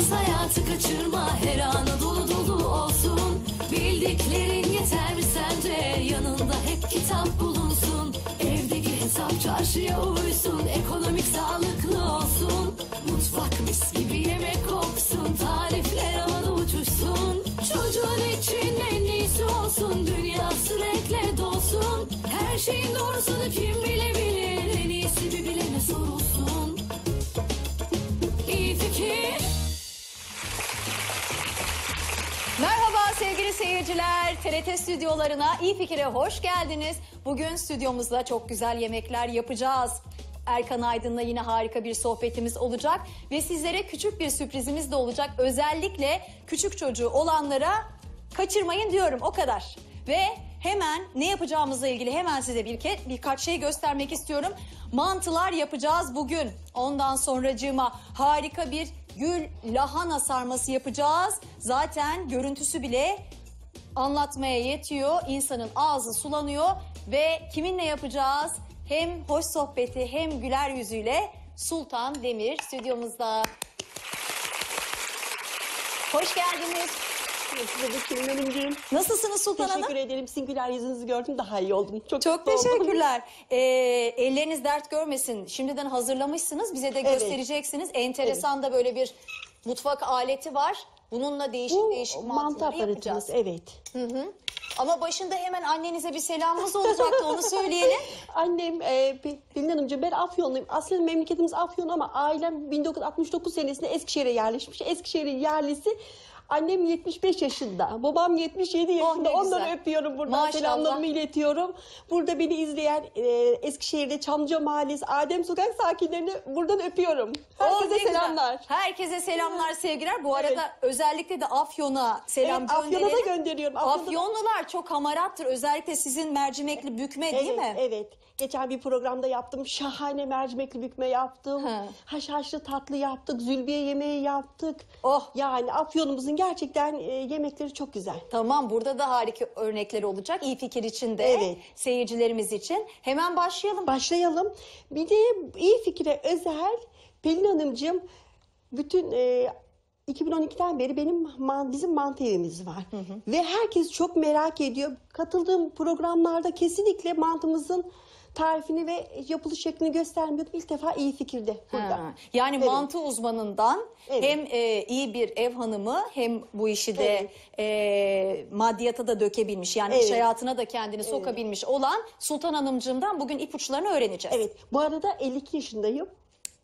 Şans hayatı kaçırma her anı dolu dolu olsun Bildiklerin yeter mi sence yanında hep kitap bulunsun Evdeki hesap çarşıya uysun ekonomik sağlıklı olsun Mutfak mis gibi yemek kopsun tarifler havada uçuşsun Çocuğun için en iyisi olsun dünya sürekli dolsun Her şeyin doğrusunu kim bilebilir en iyisi bir bilene sorulsun sevgili seyirciler. TRT stüdyolarına iyi fikire hoş geldiniz. Bugün stüdyomuzda çok güzel yemekler yapacağız. Erkan Aydın'la yine harika bir sohbetimiz olacak ve sizlere küçük bir sürprizimiz de olacak. Özellikle küçük çocuğu olanlara kaçırmayın diyorum o kadar. Ve hemen ne yapacağımızla ilgili hemen size bir ke birkaç şey göstermek istiyorum. Mantılar yapacağız bugün. Ondan sonracığıma harika bir gül lahana sarması yapacağız. Zaten görüntüsü bile anlatmaya yetiyor. İnsanın ağzı sulanıyor ve kiminle yapacağız? Hem hoş sohbeti hem güler yüzüyle Sultan Demir stüdyomuzda. Hoş geldiniz. Size de Süleyman'ımcığım. Nasılsınız Sultan Hanım? Teşekkür ederim. Sizin güler yüzünüzü gördüm daha iyi oldum. Çok, Çok teşekkürler. Ee, elleriniz dert görmesin. Şimdiden hazırlamışsınız. Bize de Evet. göstereceksiniz. Enteresan da böyle bir mutfak aleti var. Bununla değişik Bu değişik mantı mantıları yapacağız. aparatımız evet. Ama başında hemen annenize bir selamımız olacaktı onu söyleyelim. Annem e, Pelin Hanımcığım ben Afyonluyum. Aslında memleketimiz Afyon ama ailem 1969 senesinde Eskişehir'e yerleşmiş. Eskişehir'in yerlisi Annem 75 yaşında, babam 77 yaşında. Oh, Onları öpüyorum buradan Maşallah. selamlarımı iletiyorum. Burada beni izleyen e, Eskişehir'de Çamca Mahallesi, Adem Sokak sakinlerini buradan öpüyorum. Oh, Herkese oh, selamlar. Güzel. Herkese selamlar sevgiler. Bu evet. arada özellikle de Afyon'a selam evet, Afyon'a da gönderiyorum. Afyonlular çok hamarattır. Özellikle sizin mercimekli bükme evet, değil mi? Evet, evet. Geçen bir programda yaptım. Şahane mercimekli bükme yaptım. Ha. Haşhaşlı tatlı yaptık. Zülbiye yemeği yaptık. Oh. Yani Afyon'umuzun gerçekten e, yemekleri çok güzel. Tamam burada da harika örnekler olacak. İyi fikir için de Evet. seyircilerimiz için. Hemen başlayalım. Başlayalım. Bir de iyi fikre özel Pelin Hanımcığım bütün e, 2012'den beri benim man- bizim mantı evimiz var. Ve herkes çok merak ediyor. Katıldığım programlarda kesinlikle mantımızın tarifini ve yapılış şeklini göstermiyordu. İlk defa iyi fikirdi burada. Ha, yani evet. mantı uzmanından evet. hem e, iyi bir ev hanımı hem bu işi de evet. e, maddiyata da dökebilmiş. Yani evet. iş hayatına da kendini evet. sokabilmiş olan Sultan Hanımcığımdan bugün ipuçlarını öğreneceğiz. Evet bu arada 52 yaşındayım.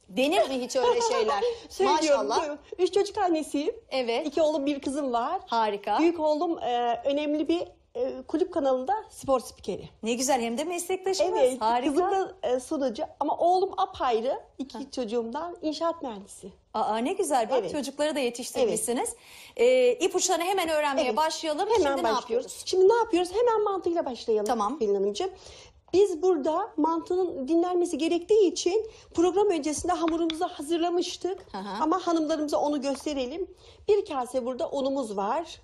Denir mi hiç öyle şeyler? şey Maşallah. Diyorum, üç çocuk annesiyim. Evet. İki oğlum bir kızım var. Harika. Büyük oğlum e, önemli bir e, kulüp kanalında spor spikeri. Ne güzel hem de meslektaşımız. Evet, Harika. kızım da e, sunucu ama oğlum apayrı iki ha. çocuğumdan inşaat mühendisi. Aa ne güzel bak evet. çocukları da yetiştirmişsiniz. Evet. Ee, ipuçlarını hemen öğrenmeye evet. başlayalım. Hemen Şimdi başlıyoruz. ne yapıyoruz? Şimdi ne yapıyoruz? Hemen mantığıyla başlayalım. Tamam. Pelin Hanımcığım. Biz burada mantının dinlenmesi gerektiği için program öncesinde hamurumuzu hazırlamıştık. Aha. Ama hanımlarımıza onu gösterelim. Bir kase burada unumuz var.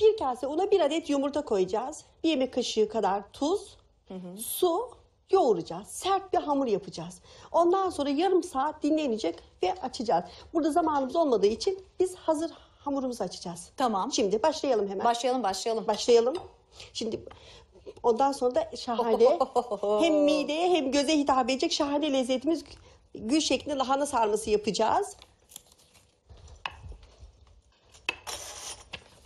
Bir kase una bir adet yumurta koyacağız. Bir yemek kaşığı kadar tuz, hı hı. su, yoğuracağız. Sert bir hamur yapacağız. Ondan sonra yarım saat dinlenecek ve açacağız. Burada zamanımız olmadığı için biz hazır hamurumuzu açacağız. Tamam. Şimdi başlayalım hemen. Başlayalım başlayalım. Başlayalım. Şimdi ondan sonra da şahane hem mideye hem göze hitap edecek şahane lezzetimiz gül şeklinde lahana sarması yapacağız.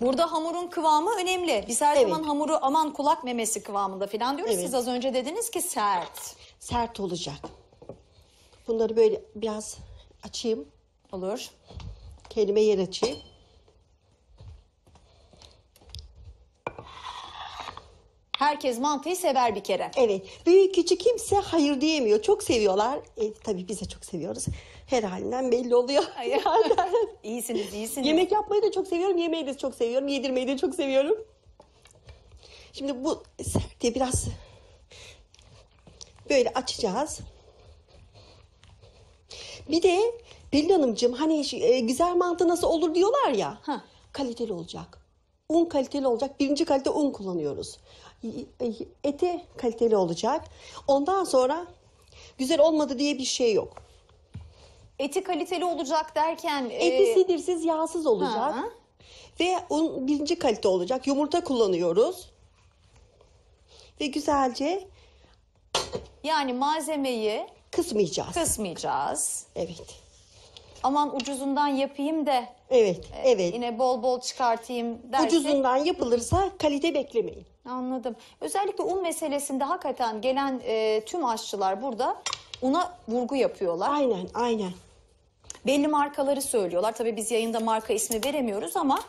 Burada hamurun kıvamı önemli. Biz her Evet. zaman hamuru aman kulak memesi kıvamında falan diyoruz. Evet. Siz az önce dediniz ki sert. Sert olacak. Bunları böyle biraz açayım. Olur. Kendime yer açayım. Herkes mantıyı sever bir kere. Evet. Büyük küçük kimse hayır diyemiyor. Çok seviyorlar. E, tabii biz de çok seviyoruz her halinden belli oluyor. İyisiniz, iyisiniz. Yemek yapmayı da çok seviyorum. Yemeği de çok seviyorum. Yedirmeyi de çok seviyorum. Şimdi bu sertliği biraz böyle açacağız. Bir de Pelin Hanımcığım hani şey, e, güzel mantı nasıl olur diyorlar ya. Heh. Kaliteli olacak. Un kaliteli olacak. Birinci kalite un kullanıyoruz. Eti kaliteli olacak. Ondan sonra güzel olmadı diye bir şey yok. Eti kaliteli olacak derken... E... Eti sidirsiz, yağsız olacak. Ha. Ve un birinci kalite olacak. Yumurta kullanıyoruz. Ve güzelce... Yani malzemeyi... Kısmayacağız. Kısmayacağız. Evet. Aman ucuzundan yapayım de. Evet, e, evet. Yine bol bol çıkartayım derken... Ucuzundan yapılırsa kalite beklemeyin. Anladım. Özellikle un meselesinde hakikaten gelen e, tüm aşçılar burada una vurgu yapıyorlar. Aynen, aynen belli markaları söylüyorlar. Tabii biz yayında marka ismi veremiyoruz ama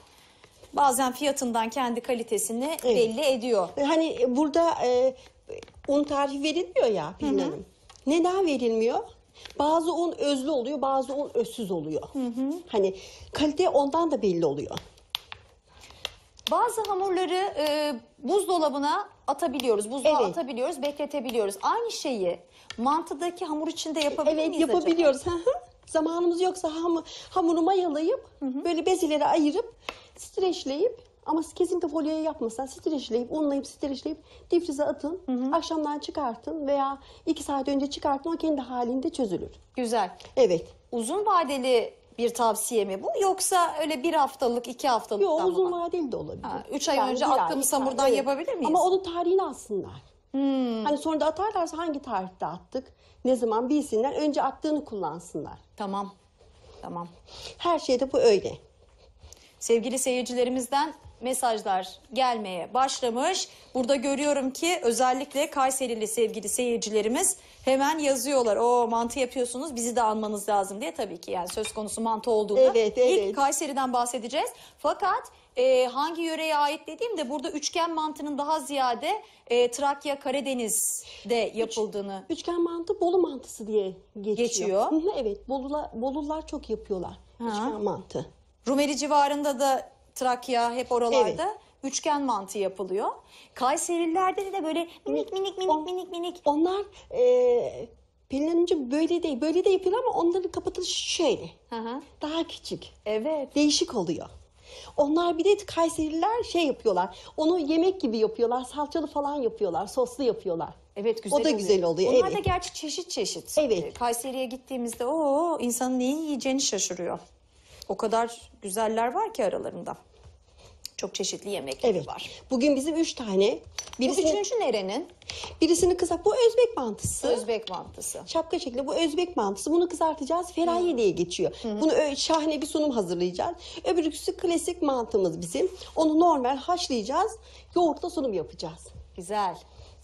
bazen fiyatından kendi kalitesini Evet. belli ediyor. E, hani e, burada e, un tarifi verilmiyor ya Pelin Hanım. Neden verilmiyor? Bazı un özlü oluyor, bazı un özsüz oluyor. Hani kalite ondan da belli oluyor. Bazı hamurları e, buzdolabına atabiliyoruz. Buzluğa Evet. atabiliyoruz, bekletebiliyoruz. Aynı şeyi mantıdaki hamur içinde yapabilir Evet miyiz acaba? yapabiliyoruz. Zamanımız yoksa ham, hamuru mayalayıp hı hı. böyle bezelere ayırıp streçleyip ama kesinlikle folyoya yapmasan streçleyip, unlayıp, streçleyip difrize atın. Hı hı. Akşamdan çıkartın veya iki saat önce çıkartın o kendi halinde çözülür. Güzel. Evet. Uzun vadeli bir tavsiye mi bu yoksa öyle bir haftalık iki haftalık Yok uzun vadeli de olabilir. Ha, üç ay yani önce attığımız hamurdan evet. yapabilir miyiz? Ama onun tarihini alsınlar. Hmm. Hani sonra da atarlarsa hangi tarihte attık? Ne zaman bilsinler önce attığını kullansınlar. Tamam. Tamam. Her şeyde bu öyle. Sevgili seyircilerimizden mesajlar gelmeye başlamış. Burada görüyorum ki özellikle Kayserili sevgili seyircilerimiz hemen yazıyorlar. O mantı yapıyorsunuz bizi de anmanız lazım diye tabii ki yani söz konusu mantı olduğunda evet, evet. ilk Kayseri'den bahsedeceğiz. Fakat e, hangi yöreye ait dediğimde burada üçgen mantının daha ziyade e, Trakya Karadeniz'de yapıldığını. Üç, üçgen mantı Bolu mantısı diye geçiyor. geçiyor. evet Bolula, Bolular çok yapıyorlar ha. üçgen mantı. Rumeli civarında da Trakya hep oralarda. Evet. Üçgen mantı yapılıyor. Kayserililerde de böyle minik minik minik On, minik minik. Onlar e, Pelin Hanımcığım böyle değil. Böyle de yapıyorlar ama onların kapatılışı şöyle. Hı hı. Daha küçük. Evet. Değişik oluyor. Onlar bir de Kayserililer şey yapıyorlar. Onu yemek gibi yapıyorlar. Salçalı falan yapıyorlar. Soslu yapıyorlar. Evet güzel O da güzel oluyor. Onlar evet. da gerçi çeşit çeşit. Evet. Kayseri'ye gittiğimizde o insanın neyi yiyeceğini şaşırıyor. O kadar güzeller var ki aralarında. Çok çeşitli yemekleri evet. var. Bugün bizim üç tane. Birisi, bu üçüncü nerenin? Birisini kızart. Bu Özbek mantısı. Özbek mantısı. Şapka şekli bu Özbek mantısı. Bunu kızartacağız. Feraye diye geçiyor. Hı -hı. Bunu şahane bir sunum hazırlayacağız. Öbürküsü klasik mantımız bizim. Onu normal haşlayacağız. Yoğurtla sunum yapacağız. Güzel.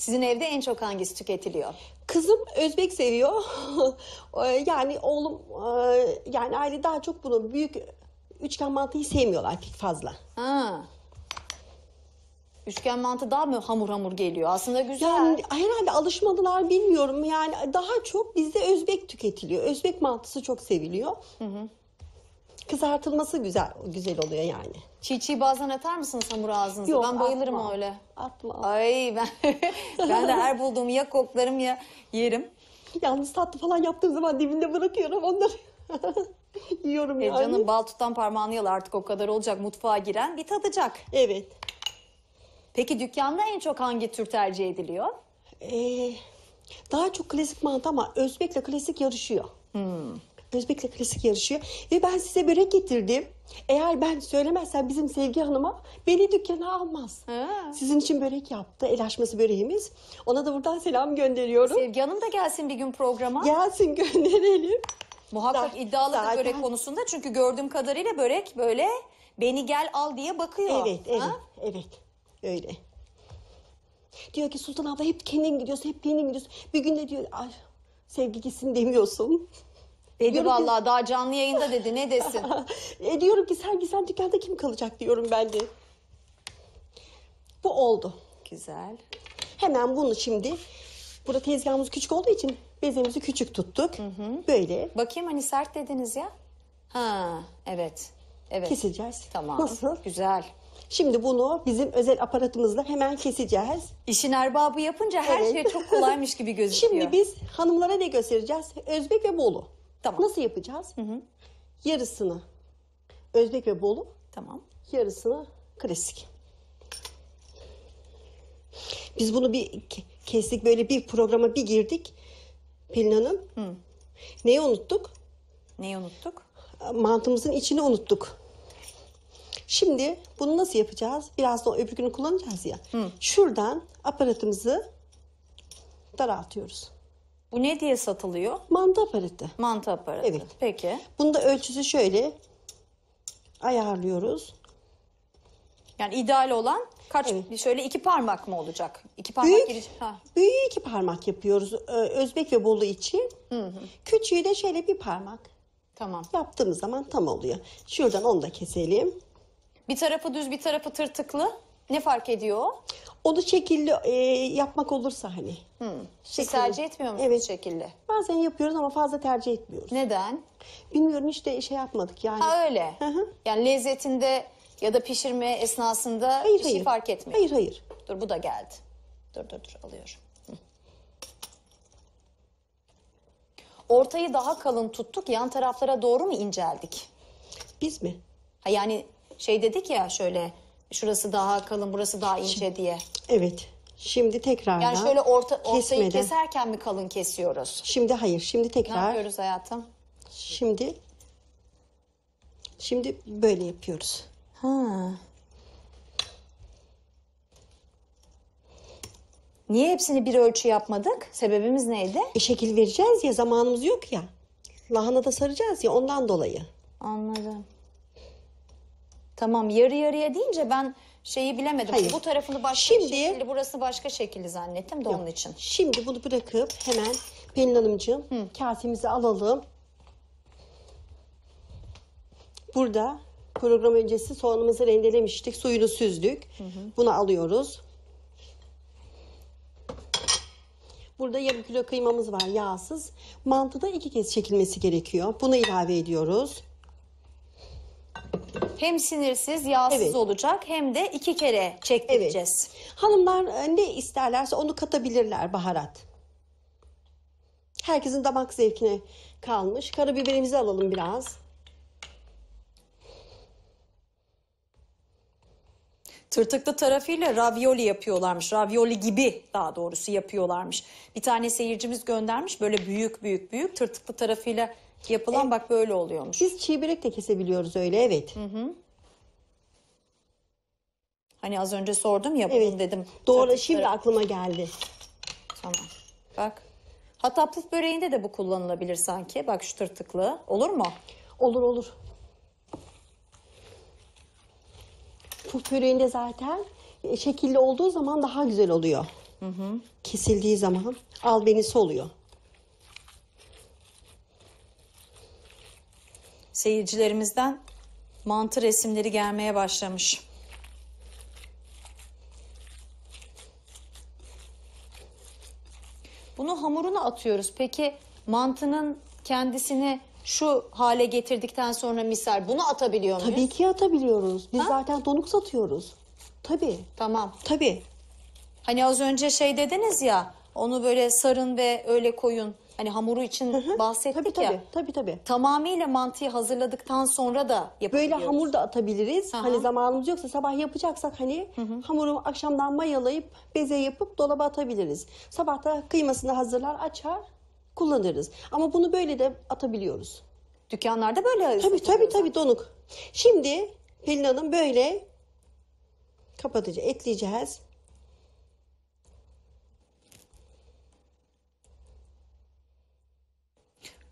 Sizin evde en çok hangisi tüketiliyor? Kızım Özbek seviyor. Ee, yani oğlum e, yani aile daha çok bunu büyük üçgen mantıyı sevmiyorlar pek fazla. Ha. Üçgen mantı daha mı hamur hamur geliyor? Aslında güzel. Yani herhalde alışmadılar bilmiyorum. Yani daha çok bizde Özbek tüketiliyor. Özbek mantısı çok seviliyor. Hı hı kızartılması güzel güzel oluyor yani. Çiğ çiğ bazen atar mısınız hamur ağzınıza? Yok, ben bayılırım atma. öyle. Atma. Ay ben ben de her bulduğum ya koklarım ya yerim. Yalnız tatlı falan yaptığım zaman dibinde bırakıyorum onları. Yiyorum e yani. Canım bal tutan parmağını yal artık o kadar olacak. Mutfağa giren bir tadacak. Evet. Peki dükkanda en çok hangi tür tercih ediliyor? Ee, daha çok klasik mantı ama özbekle klasik yarışıyor. Hmm. Gözbek'le klasik yarışıyor. Ve ben size börek getirdim. Eğer ben söylemezsem bizim Sevgi Hanım'a beni dükkana almaz. Ha. Sizin için börek yaptı. El açması böreğimiz. Ona da buradan selam gönderiyorum. Sevgi Hanım da gelsin bir gün programa. Gelsin gönderelim. Muhakkak iddialı da börek konusunda çünkü gördüğüm kadarıyla börek böyle beni gel al diye bakıyor. Evet, evet, Ha? evet. Öyle. Diyor ki Sultan abla hep kendin gidiyorsun, hep kendin gidiyorsun. Bir gün de diyor, ay sevgi gitsin demiyorsun. Dedi diyorum vallahi ki, daha canlı yayında dedi ne desin. e diyorum ki sen sen dükkanda kim kalacak diyorum ben de. Bu oldu. Güzel. Hemen bunu şimdi burada tezgahımız küçük olduğu için bezemizi küçük tuttuk. Hı hı. Böyle. Bakayım hani sert dediniz ya. Ha evet. Evet. Keseceğiz. Tamam. Nasıl? Güzel. Şimdi bunu bizim özel aparatımızla hemen keseceğiz. İşin erbabı yapınca her evet. şey çok kolaymış gibi gözüküyor. Şimdi biz hanımlara ne göstereceğiz? Özbek ve Bolu. Tamam. Nasıl yapacağız? Hı hı. Yarısını Özbek ve Bolu. Tamam. Yarısını klasik. Biz bunu bir kestik böyle bir programa bir girdik. Pelin Hanım. Hı. Neyi unuttuk? Neyi unuttuk? Mantımızın içini unuttuk. Şimdi bunu nasıl yapacağız? Birazdan öbür günü kullanacağız ya. Hı. Şuradan aparatımızı daraltıyoruz. Bu ne diye satılıyor? Mantı aparatı. Mantı aparatı. Evet. Peki. Bunda ölçüsü şöyle ayarlıyoruz. Yani ideal olan kaç evet. şöyle iki parmak mı olacak? İki parmak büyük, giriş. Ha. iki parmak yapıyoruz e, Özbek ve Bolu için. Hı hı. Küçüğü de şöyle bir parmak. Tamam. Yaptığımız zaman tam oluyor. Şuradan onu da keselim. Bir tarafı düz bir tarafı tırtıklı. Ne fark ediyor? Onu şekilli e, yapmak olursa hani. Hmm. tercih etmiyor musunuz Evet. şekilli? Bazen yapıyoruz ama fazla tercih etmiyoruz. Neden? Bilmiyorum işte şey yapmadık yani. Ha öyle. Hı hı. Yani lezzetinde ya da pişirme esnasında Hayır, bir şey fark etmiyor. Hayır hayır. Dur bu da geldi. Dur dur dur alıyorum. Ortayı daha kalın tuttuk. Yan taraflara doğru mu inceldik? Biz mi? Ha yani şey dedik ya şöyle şurası daha kalın, burası daha ince diye. Evet. Şimdi tekrar. Yani şöyle orta, ortayı keserken mi kalın kesiyoruz? Şimdi hayır. Şimdi tekrar. Ne yapıyoruz hayatım? Şimdi Şimdi böyle yapıyoruz. Ha. Niye hepsini bir ölçü yapmadık? Sebebimiz neydi? E şekil vereceğiz ya zamanımız yok ya. Lahana da saracağız ya ondan dolayı. Anladım. Tamam yarı yarıya deyince ben şeyi bilemedim. Hayır. Bu tarafını başka Şimdi- şekilli, burası başka şekilli zannettim de onun için. Şimdi bunu bırakıp hemen Pelin Hanımcığım kasemizi alalım. Burada program öncesi soğanımızı rendelemiştik. Suyunu süzdük. Bunu alıyoruz. Burada yarım kilo kıymamız var yağsız. Mantıda iki kez çekilmesi gerekiyor. Bunu ilave ediyoruz. Hem sinirsiz, yağsız Evet. olacak hem de iki kere çektireceğiz. Hanımlar e, ne isterlerse onu katabilirler baharat. Herkesin damak zevkine kalmış. Karabiberimizi alalım biraz. Tırtıklı tarafıyla ravioli yapıyorlarmış. Ravioli gibi daha doğrusu yapıyorlarmış. Bir tane seyircimiz göndermiş böyle büyük büyük büyük tırtıklı tarafıyla Yapılan e, bak böyle oluyormuş. Biz çiğ börek de kesebiliyoruz öyle evet. Hani az önce sordum ya Evet. dedim. Doğru Tabii, şimdi aklıma geldi. Tamam. Bak. Hatta puf böreğinde de bu kullanılabilir sanki. Bak şu tırtıklı. Olur mu? Olur olur. Puf böreğinde zaten e, şekilli olduğu zaman daha güzel oluyor. Kesildiği zaman albenisi oluyor. seyircilerimizden mantı resimleri gelmeye başlamış. Bunu hamuruna atıyoruz. Peki mantının kendisini şu hale getirdikten sonra misal bunu atabiliyor muyuz? Tabii ki atabiliyoruz. Biz Ha? zaten donuk satıyoruz. Tabii. Tamam. Tabii. Hani az önce şey dediniz ya onu böyle sarın ve öyle koyun hani hamuru için bahsettik tabii, ya. Tabii tabii tabii. Tamamıyla mantıyı hazırladıktan sonra da Böyle hamur da atabiliriz. Aha. Hani zamanımız yoksa sabah yapacaksak hani hı hı. hamuru akşamdan mayalayıp beze yapıp dolaba atabiliriz. Sabah da kıymasını hazırlar açar kullanırız. Ama bunu böyle de atabiliyoruz. Dükkanlarda böyle Tabii tabii tabii donuk. Şimdi Pelin Hanım böyle kapatacağız, etleyeceğiz.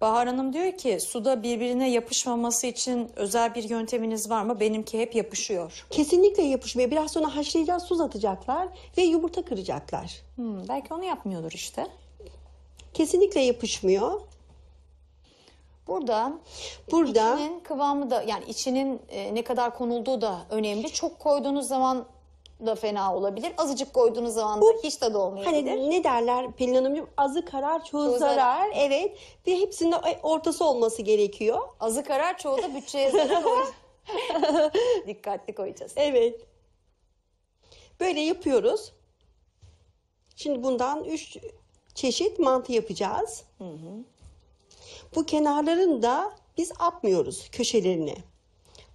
Bahar Hanım diyor ki suda birbirine yapışmaması için özel bir yönteminiz var mı? Benimki hep yapışıyor. Kesinlikle yapışmıyor. Biraz sonra haşlayacağız, su atacaklar ve yumurta kıracaklar. Hmm, belki onu yapmıyordur işte. Kesinlikle yapışmıyor. Burada, Burada içinin kıvamı da yani içinin e, ne kadar konulduğu da önemli. Çok koyduğunuz zaman da fena olabilir. Azıcık koyduğunuz zaman da Bu- hiç tadı olmayabilir. Hani ne derler Pelin Hanımcığım? Azı karar çoğu, Çoğu zarar. zarar. Evet. Ve hepsinde ortası olması gerekiyor. Azı karar çoğu da bütçeye zarar olur. Dikkatli koyacağız. Evet. Böyle yapıyoruz. Şimdi bundan üç çeşit mantı yapacağız. Bu kenarların da biz atmıyoruz köşelerini.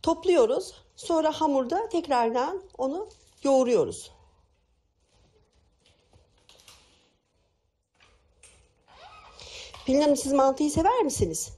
Topluyoruz. Sonra hamurda tekrardan onu yoğuruyoruz. Pelin siz mantıyı sever misiniz?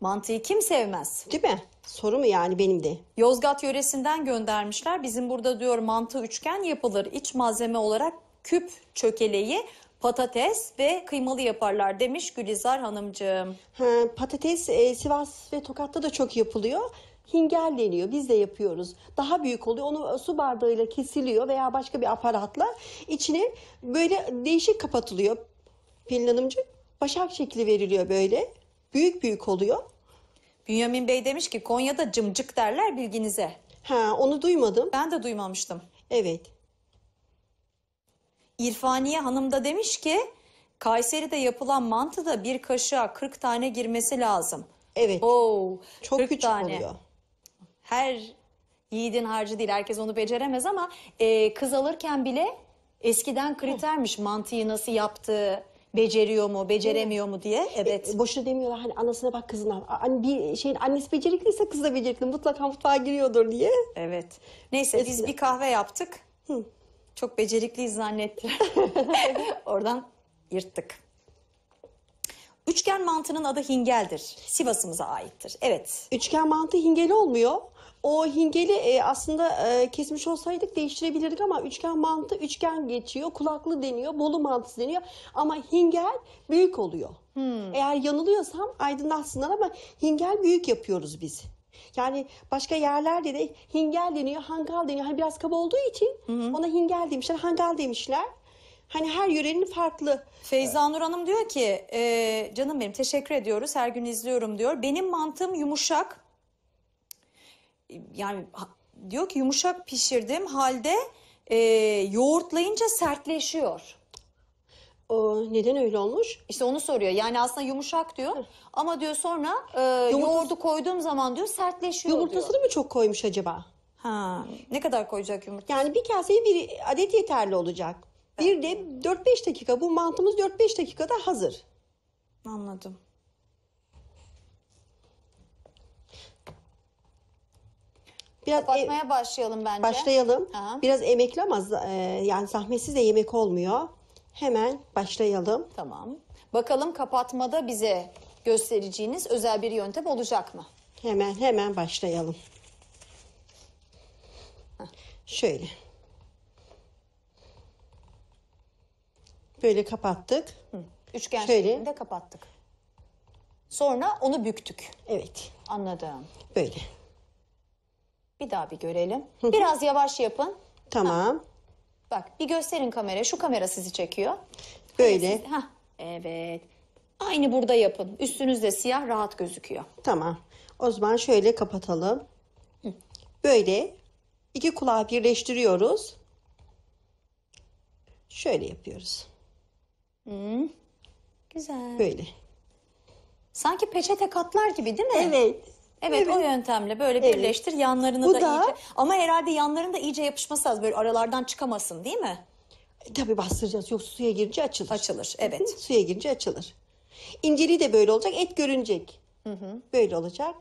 Mantıyı kim sevmez? Değil mi? Soru mu yani benim de? Yozgat yöresinden göndermişler. Bizim burada diyor mantı üçgen yapılır. İç malzeme olarak küp çökeleği, patates ve kıymalı yaparlar demiş Gülizar Hanımcığım. Ha, patates e, Sivas ve Tokat'ta da çok yapılıyor hingel deniyor. Biz de yapıyoruz. Daha büyük oluyor. Onu su bardağıyla kesiliyor veya başka bir aparatla içine böyle değişik kapatılıyor. Pelin Hanımcığım başak şekli veriliyor böyle. Büyük büyük oluyor. Bünyamin Bey demiş ki Konya'da cımcık derler bilginize. Ha onu duymadım. Ben de duymamıştım. Evet. İrfaniye Hanım da demiş ki Kayseri'de yapılan mantıda bir kaşığa 40 tane girmesi lazım. Evet. Oo, Çok 40 küçük tane. oluyor her yiğidin harcı değil. Herkes onu beceremez ama e, kız alırken bile eskiden kritermiş mantıyı nasıl yaptığı, beceriyor mu, beceremiyor mu diye. Evet. E, boşuna demiyorlar hani anasına bak kızına. Hani bir şeyin annesi becerikliyse kız da becerikli mutlaka mutfağa giriyordur diye. Evet. Neyse biz bir kahve yaptık. Hı. Çok becerikliyiz zannettiler. Oradan yırttık. Üçgen mantının adı hingeldir. Sivas'ımıza aittir. Evet. Üçgen mantı hingeli olmuyor. O hingeli e, aslında e, kesmiş olsaydık değiştirebilirdik ama üçgen mantı üçgen geçiyor. Kulaklı deniyor, bolu mantısı deniyor. Ama hingel büyük oluyor. Hmm. Eğer yanılıyorsam aydınlatsınlar ama hingel büyük yapıyoruz biz. Yani başka yerlerde de hingel deniyor, hangal deniyor. Hani biraz kaba olduğu için hı ona hingel demişler, hangal demişler. Hani her yörenin farklı. Feyza Nur Hanım diyor ki, e, canım benim teşekkür ediyoruz, her gün izliyorum diyor. Benim mantığım yumuşak, yani diyor ki yumuşak pişirdim halde e, yoğurtlayınca sertleşiyor. O, neden öyle olmuş? İşte onu soruyor. Yani aslında yumuşak diyor. Ama diyor sonra e, Yumurtası- yoğurdu koyduğum zaman diyor sertleşiyor diyor. Yumurtasını mı çok koymuş acaba? Ha, ne kadar koyacak yumurta? Yani bir kaseye bir adet yeterli olacak. Bir de 4-5 dakika bu mantımız 4-5 dakikada hazır. Anladım. Biraz e, Kapatmaya e, başlayalım bence. Başlayalım. Aha. Biraz emekli ama e, yani zahmetsiz de yemek olmuyor. Hemen başlayalım. Tamam. Bakalım kapatmada bize göstereceğiniz özel bir yöntem olacak mı? Hemen hemen başlayalım. Şöyle. Böyle kapattık. Üçgen Şöyle. şeklinde kapattık. Sonra onu büktük. Evet. Anladım. Böyle. Bir daha bir görelim. Biraz yavaş yapın. Tamam. Bak bir gösterin kamera. Şu kamera sizi çekiyor. Böyle. Evet, siz- Hah, evet. Aynı burada yapın. Üstünüzde siyah rahat gözüküyor. Tamam. O zaman şöyle kapatalım. Böyle iki kulağı birleştiriyoruz. Şöyle yapıyoruz. Güzel. Böyle. Sanki peçete katlar gibi değil mi? Evet. Evet, Evet. o yöntemle böyle Evet. birleştir yanlarını da, da- iyice. Ama herhalde yanların da iyice yapışması lazım. Böyle aralardan çıkamasın değil mi? E, tabii bastıracağız. Yoksa suya girince açılır. Açılır evet. Hı, Suya girince açılır. İnceliği de böyle olacak. Et görünecek. Böyle olacak.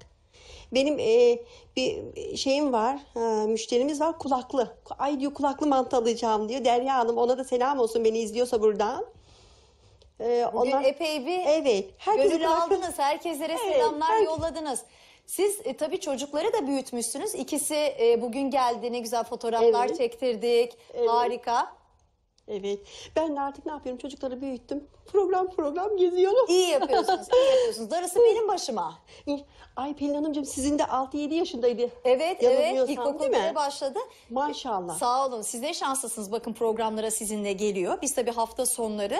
Benim e, bir şeyim var, e, müşterimiz var kulaklı. Ay diyor kulaklı mantı alacağım diyor. Derya Hanım ona da selam olsun beni izliyorsa buradan. E, Bugün epey bir evet, herkese gönül kulaklı- aldınız. Herkese selamlar herkes- yolladınız. Siz e, tabii çocukları da büyütmüşsünüz. İkisi e, bugün geldi ne güzel fotoğraflar Evet. çektirdik. Evet. Harika. Evet. Ben de artık ne yapıyorum? Çocukları büyüttüm. Program program geziyorum. İyi yapıyorsunuz. iyi yapıyorsunuz. Darısı benim başıma. Ay Pelin Hanımcığım sizin de 6-7 yaşındaydı. Evet evet Yanılmıyorsam başladı. Maşallah. Sağ olun. Siz de şanslısınız. Bakın programlara sizinle geliyor. Biz tabii hafta sonları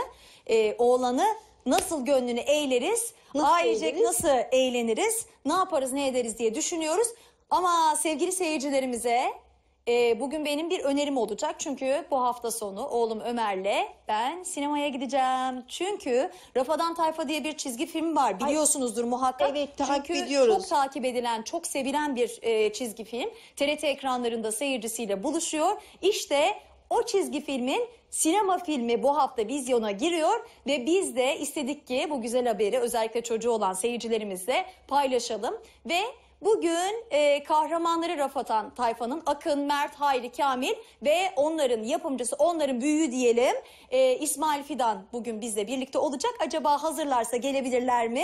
e, oğlanı nasıl gönlünü eğleriz, Nasıl ailecek nasıl eğleniriz, ne yaparız ne ederiz diye düşünüyoruz. Ama sevgili seyircilerimize e, bugün benim bir önerim olacak. Çünkü bu hafta sonu oğlum Ömer'le ben sinemaya gideceğim. Çünkü Rafadan Tayfa diye bir çizgi film var biliyorsunuzdur muhakkak. Evet, takip Çünkü ediyoruz. çok takip edilen, çok sevilen bir e, çizgi film. TRT ekranlarında seyircisiyle buluşuyor. İşte o çizgi filmin sinema filmi bu hafta vizyona giriyor ve biz de istedik ki bu güzel haberi özellikle çocuğu olan seyircilerimizle paylaşalım ve Bugün e, kahramanları rafatan tayfanın Akın, Mert, Hayri, Kamil ve onların yapımcısı, onların büyüğü diyelim e, İsmail Fidan bugün bizle birlikte olacak. Acaba hazırlarsa gelebilirler mi?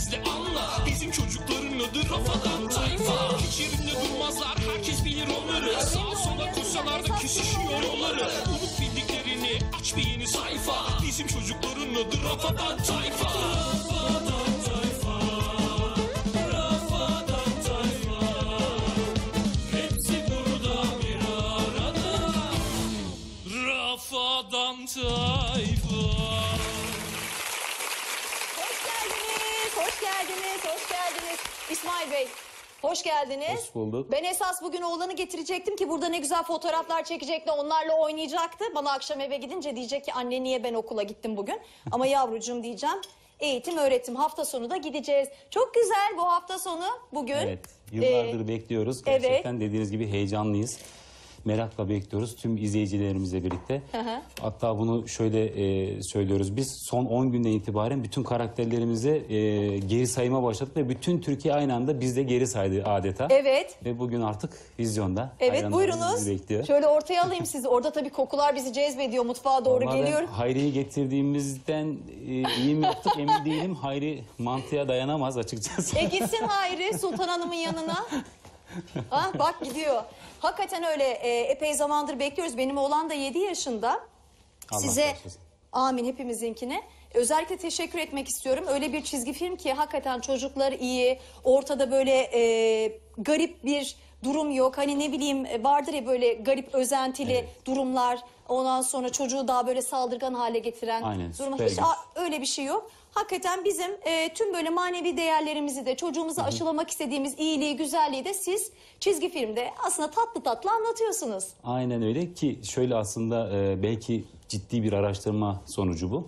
izle anla Bizim çocukların adı Rafadan Tayfa Hiç yerinde durmazlar herkes bilir onları Sağa sola koşsalar da kesişiyor yolları Unut bildiklerini aç bir yeni sayfa Bizim çocukların adı Rafadan Tayfa Rafadan Rafadan Tayfa İsmail Bey hoş geldiniz. Hoş bulduk. Ben esas bugün oğlanı getirecektim ki burada ne güzel fotoğraflar çekecekti onlarla oynayacaktı. Bana akşam eve gidince diyecek ki anne niye ben okula gittim bugün ama yavrucuğum diyeceğim. Eğitim, öğretim hafta sonu da gideceğiz. Çok güzel bu hafta sonu bugün. Evet, yıllardır ee, bekliyoruz. Gerçekten evet. dediğiniz gibi heyecanlıyız merakla bekliyoruz tüm izleyicilerimizle birlikte. Hı Hatta bunu şöyle e, söylüyoruz. Biz son 10 günden itibaren bütün karakterlerimizi e, geri sayıma başladık ve bütün Türkiye aynı anda bizde geri saydı adeta. Evet. Ve bugün artık vizyonda. Evet buyurunuz. Bekliyor. Şöyle ortaya alayım sizi. Orada tabii kokular bizi cezbediyor. Mutfağa doğru Vallahi geliyorum. Hayri'yi getirdiğimizden e, iyi mi yaptık emin değilim. Hayri mantıya dayanamaz açıkçası. E gitsin Hayri Sultan Hanım'ın yanına. ah bak gidiyor. Hakikaten öyle e, epey zamandır bekliyoruz. Benim oğlan da 7 yaşında. Allah Size başlasın. amin hepimizinkine. Özellikle teşekkür etmek istiyorum. Öyle bir çizgi film ki hakikaten çocuklar iyi. Ortada böyle e, garip bir durum yok. Hani ne bileyim e, vardır ya böyle garip özentili evet. durumlar. Ondan sonra çocuğu daha böyle saldırgan hale getiren Aynen, duruma hiç öyle bir şey yok. Hakikaten bizim e, tüm böyle manevi değerlerimizi de çocuğumuza aşılamak istediğimiz iyiliği, güzelliği de siz çizgi filmde aslında tatlı tatlı anlatıyorsunuz. Aynen öyle ki şöyle aslında e, belki ciddi bir araştırma sonucu bu.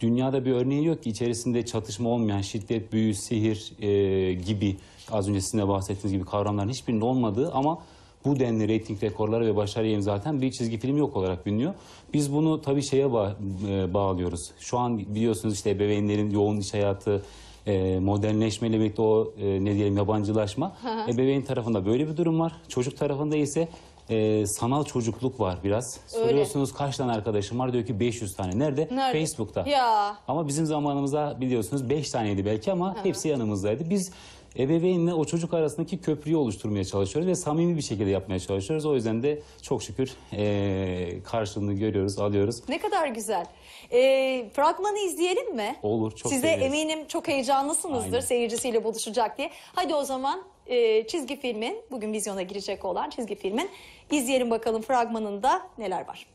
Dünyada bir örneği yok ki içerisinde çatışma olmayan şiddet, büyü, sihir e, gibi az önce sizin de bahsettiğiniz gibi kavramların hiçbirinin olmadığı ama bu denli reyting rekorları ve başarıya imza zaten bir çizgi film yok olarak biliniyor. Biz bunu tabii şeye ba e, bağlıyoruz. Şu an biliyorsunuz işte ebeveynlerin yoğun iş hayatı, e, modernleşmeyle birlikte o e, ne diyelim yabancılaşma. Hı Ebeveyn tarafında böyle bir durum var. Çocuk tarafında ise e, sanal çocukluk var biraz. Öyle. Soruyorsunuz kaç tane arkadaşım var diyor ki 500 tane. Nerede? Nerede? Facebook'ta. Ya. Ama bizim zamanımızda biliyorsunuz 5 taneydi belki ama Hı -hı. hepsi yanımızdaydı. Biz ebeveynle o çocuk arasındaki köprüyü oluşturmaya çalışıyoruz ve samimi bir şekilde yapmaya çalışıyoruz. O yüzden de çok şükür e, karşılığını görüyoruz, alıyoruz. Ne kadar güzel. E, fragmanı izleyelim mi? Olur, çok Size seviyoruz. eminim çok heyecanlısınızdır Aynen. seyircisiyle buluşacak diye. Hadi o zaman e, çizgi filmin, bugün vizyona girecek olan çizgi filmin izleyelim bakalım fragmanında neler var.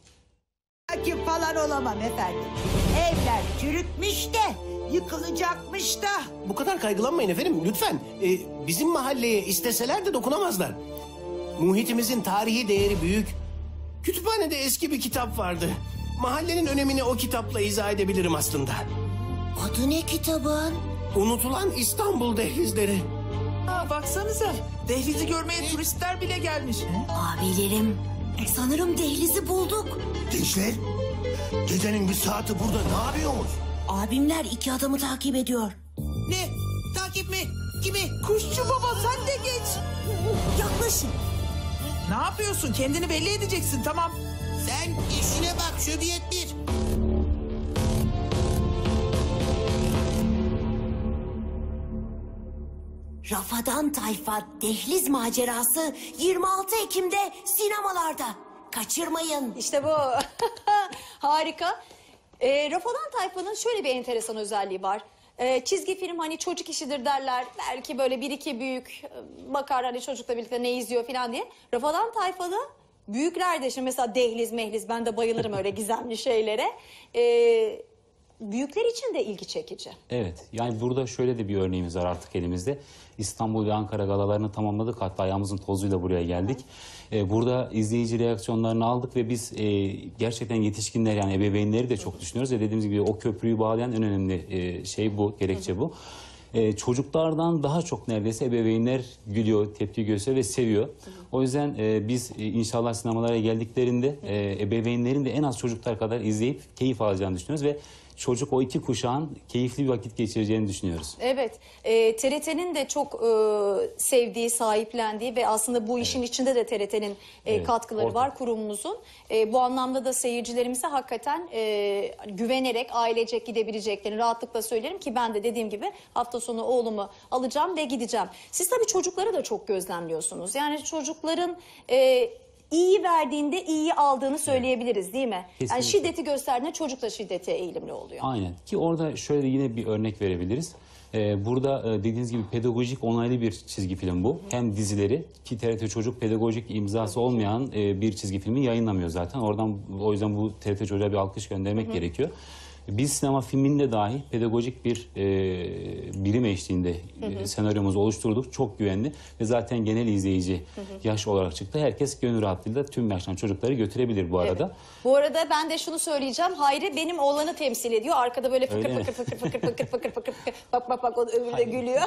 Hakim falan olamam efendim. Evler çürütmüş de, yıkılacakmış da. Bu kadar kaygılanmayın efendim lütfen. Ee, bizim mahalleye isteseler de dokunamazlar. Muhitimizin tarihi değeri büyük. Kütüphanede eski bir kitap vardı. Mahallenin önemini o kitapla izah edebilirim aslında. Adı ne kitabın? Unutulan İstanbul dehlizleri. Aa, baksanıza, dehlizi görmeye turistler bile gelmiş. Abilerim e sanırım dehlizi bulduk. Gençler, gecenin bir saati burada ne yapıyorsunuz? Abimler iki adamı takip ediyor. Ne? Takip mi? Kimi? Kuşçu baba sen de geç. Yaklaşın. Ne yapıyorsun? Kendini belli edeceksin tamam. Sen işine bak şöbiyet bir. Rafadan Tayfa Dehliz Macerası 26 Ekim'de sinemalarda. Kaçırmayın. İşte bu. Harika. E, Rafadan Tayfa'nın şöyle bir enteresan özelliği var. E, çizgi film hani çocuk işidir derler. Belki böyle bir iki büyük bakar ıı, hani çocukla birlikte ne izliyor falan diye. Rafadan Tayfa'lı büyükler de şimdi mesela dehliz mehliz ben de bayılırım öyle gizemli şeylere. Eee büyükler için de ilgi çekici. Evet yani burada şöyle de bir örneğimiz var artık elimizde. İstanbul ve Ankara galalarını tamamladık hatta ayağımızın tozuyla buraya geldik. Ee, burada izleyici reaksiyonlarını aldık ve biz e, gerçekten yetişkinler yani ebeveynleri de çok düşünüyoruz. Ve dediğimiz gibi o köprüyü bağlayan en önemli e, şey bu, gerekçe bu. Ee, çocuklardan daha çok neredeyse ebeveynler gülüyor, tepki gösteriyor ve seviyor. O yüzden e, biz e, inşallah sinemalara geldiklerinde e, ebeveynlerin de en az çocuklar kadar izleyip keyif alacağını düşünüyoruz ve çocuk o iki kuşağın keyifli bir vakit geçireceğini düşünüyoruz. Evet, e, TRT'nin de çok e, sevdiği, sahiplendiği ve aslında bu işin içinde de TRT'nin e, Evet, katkıları ortak. var kurumumuzun. E, bu anlamda da seyircilerimize hakikaten e, güvenerek ailecek gidebileceklerini rahatlıkla söylerim ki ben de dediğim gibi hafta sonu oğlumu alacağım ve gideceğim. Siz tabii çocukları da çok gözlemliyorsunuz. Yani çocukların e, İyi verdiğinde iyi aldığını söyleyebiliriz değil mi? Kesinlikle. Yani şiddeti gösterdiğinde çocuk da şiddete eğilimli oluyor. Aynen ki orada şöyle yine bir örnek verebiliriz. Ee, burada e, dediğiniz gibi pedagojik onaylı bir çizgi film bu. Hı. Hem dizileri ki TRT Çocuk pedagojik imzası olmayan e, bir çizgi filmi yayınlamıyor zaten. Oradan o yüzden bu TRT Çocuk'a bir alkış göndermek Hı. gerekiyor. Biz sinema filminde dahi pedagojik bir e, bilim eşliğinde hı hı. E, senaryomuzu oluşturduk. Çok güvenli ve zaten genel izleyici hı hı. yaş olarak çıktı. Herkes gönül rahatlığıyla tüm yaştan çocukları götürebilir bu arada. Evet. Bu arada ben de şunu söyleyeceğim. Hayri benim oğlanı temsil ediyor. Arkada böyle fıkır Öyle fıkır, fıkır, fıkır, fıkır fıkır fıkır fıkır fıkır bak bak bak o öbürü de gülüyor.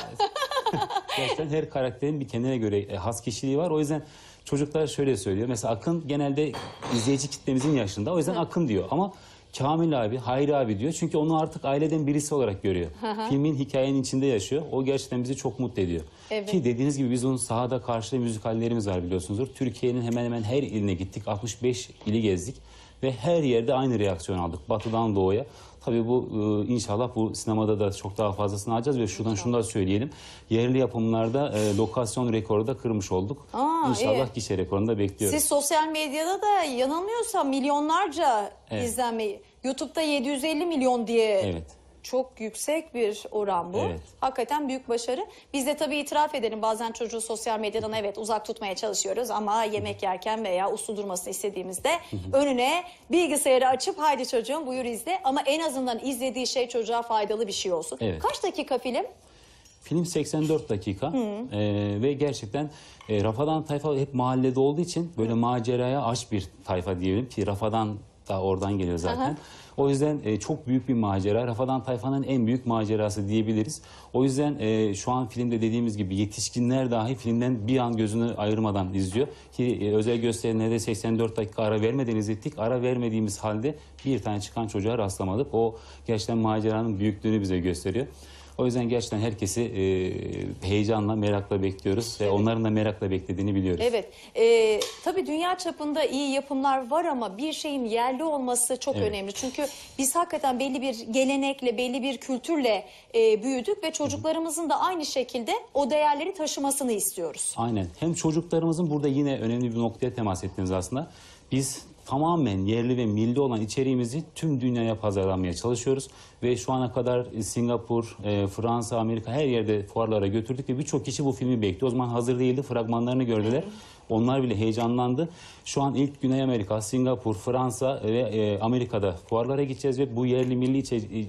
Gerçekten her karakterin bir kendine göre e, has kişiliği var. O yüzden çocuklar şöyle söylüyor. Mesela Akın genelde izleyici kitlemizin yaşında. O yüzden Akın diyor. Ama Kamil abi, Hayri abi diyor. Çünkü onu artık aileden birisi olarak görüyor. Filmin hikayenin içinde yaşıyor. O gerçekten bizi çok mutlu ediyor. Evet. Ki dediğiniz gibi biz onun sahada karşılığı müzikallerimiz var biliyorsunuzdur. Türkiye'nin hemen hemen her iline gittik. 65 ili gezdik ve her yerde aynı reaksiyon aldık. Batıdan doğuya. Tabii bu e, inşallah bu sinemada da çok daha fazlasını alacağız ve şuradan şunu da söyleyelim. Yerli yapımlarda e, lokasyon rekoru da kırmış olduk. Aa, inşallah iyi. gişe rekorunu da bekliyoruz. Siz sosyal medyada da yanılmıyorsa milyonlarca evet. izlenmeyi YouTube'da 750 milyon diye Evet. çok yüksek bir oran bu. Evet. Hakikaten büyük başarı. Biz de tabii itiraf edelim bazen çocuğu sosyal medyadan evet uzak tutmaya çalışıyoruz ama yemek yerken veya uslu durmasını istediğimizde önüne bilgisayarı açıp haydi çocuğum buyur izle ama en azından izlediği şey çocuğa faydalı bir şey olsun. Evet. Kaç dakika film? Film 84 dakika Ee, ve gerçekten e, Rafadan tayfa hep mahallede olduğu için böyle maceraya aç bir tayfa diyelim ki Rafadan Hatta oradan geliyor zaten. Aha. O yüzden e, çok büyük bir macera. Rafadan Tayfan'ın en büyük macerası diyebiliriz. O yüzden e, şu an filmde dediğimiz gibi yetişkinler dahi filmden bir an gözünü ayırmadan izliyor. Ki e, özel gösterimlerde 84 dakika ara vermeden izlettik. Ara vermediğimiz halde bir tane çıkan çocuğa rastlamadık. O gerçekten maceranın büyüklüğünü bize gösteriyor. O yüzden gerçekten herkesi e, heyecanla, merakla bekliyoruz. Evet. Ve onların da merakla beklediğini biliyoruz. Evet. E, tabii dünya çapında iyi yapımlar var ama bir şeyin yerli olması çok evet. önemli. Çünkü biz hakikaten belli bir gelenekle, belli bir kültürle e, büyüdük ve çocuklarımızın da aynı şekilde o değerleri taşımasını istiyoruz. Aynen. Hem çocuklarımızın burada yine önemli bir noktaya temas ettiniz aslında. Biz tamamen yerli ve milli olan içeriğimizi tüm dünyaya pazarlamaya çalışıyoruz. Ve şu ana kadar e, Singapur, e, Fransa, Amerika her yerde fuarlara götürdük ve birçok kişi bu filmi bekliyor. O zaman hazır değildi, fragmanlarını gördüler. Onlar bile heyecanlandı. Şu an ilk Güney Amerika, Singapur, Fransa ve e, Amerika'da fuarlara gideceğiz ve bu yerli milli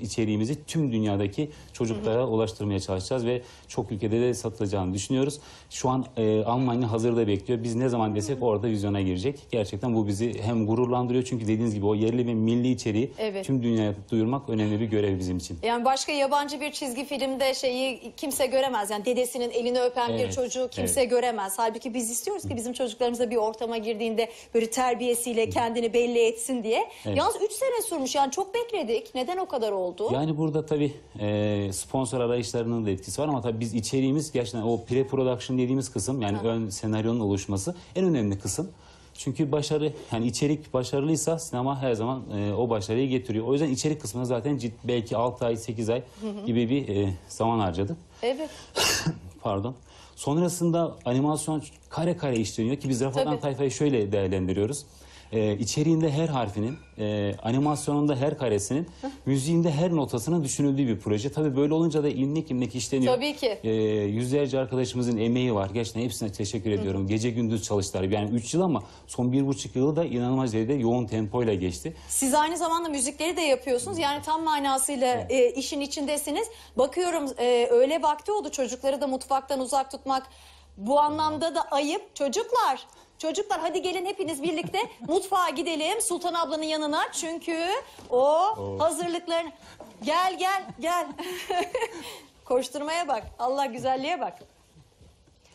içeriğimizi tüm dünyadaki çocuklara hı hı. ulaştırmaya çalışacağız ve çok ülkede de satılacağını düşünüyoruz. Şu an e, Almanya hazırda bekliyor. Biz ne zaman desek hı hı. orada vizyona girecek. Gerçekten bu bizi hem gururlandırıyor çünkü dediğiniz gibi o yerli ve milli içeriği evet. tüm dünyaya duyurmak önemli bir görev bizim için. Yani başka yabancı bir çizgi filmde şeyi kimse göremez. Yani dedesinin elini öpen evet. bir çocuğu kimse evet. göremez. Halbuki biz istiyoruz ki biz bizim çocuklarımıza bir ortama girdiğinde böyle terbiyesiyle kendini belli etsin diye. Evet. Yalnız 3 sene sürmüş yani çok bekledik. Neden o kadar oldu? Yani burada tabii e, sponsor arayışlarının da etkisi var ama tabii biz içeriğimiz gerçekten o pre-production dediğimiz kısım yani ha. ön senaryonun oluşması en önemli kısım. Çünkü başarı yani içerik başarılıysa sinema her zaman e, o başarıyı getiriyor. O yüzden içerik kısmına zaten cid, belki 6 ay 8 ay gibi bir e, zaman harcadık. Evet. Pardon. Sonrasında animasyon kare kare işleniyor ki biz rafadan Tabii. tayfayı şöyle değerlendiriyoruz e, içeriğinde her harfinin, e, animasyonunda her karesinin, müziğinde her notasının düşünüldüğü bir proje. Tabii böyle olunca da imlik imlik işleniyor. Tabii ki. E, yüzlerce arkadaşımızın emeği var. Gerçekten hepsine teşekkür ediyorum. Gece gündüz çalıştılar. Yani 3 yıl ama son bir buçuk yılı da inanılmaz derecede yoğun tempoyla geçti. Siz aynı zamanda müzikleri de yapıyorsunuz. Yani tam manasıyla e, işin içindesiniz. Bakıyorum e, öyle vakti oldu çocukları da mutfaktan uzak tutmak. Bu anlamda da ayıp çocuklar. Çocuklar hadi gelin hepiniz birlikte mutfağa gidelim Sultan ablanın yanına. Çünkü o Oo. hazırlıkların... Gel gel gel. Koşturmaya bak. Allah güzelliğe bak.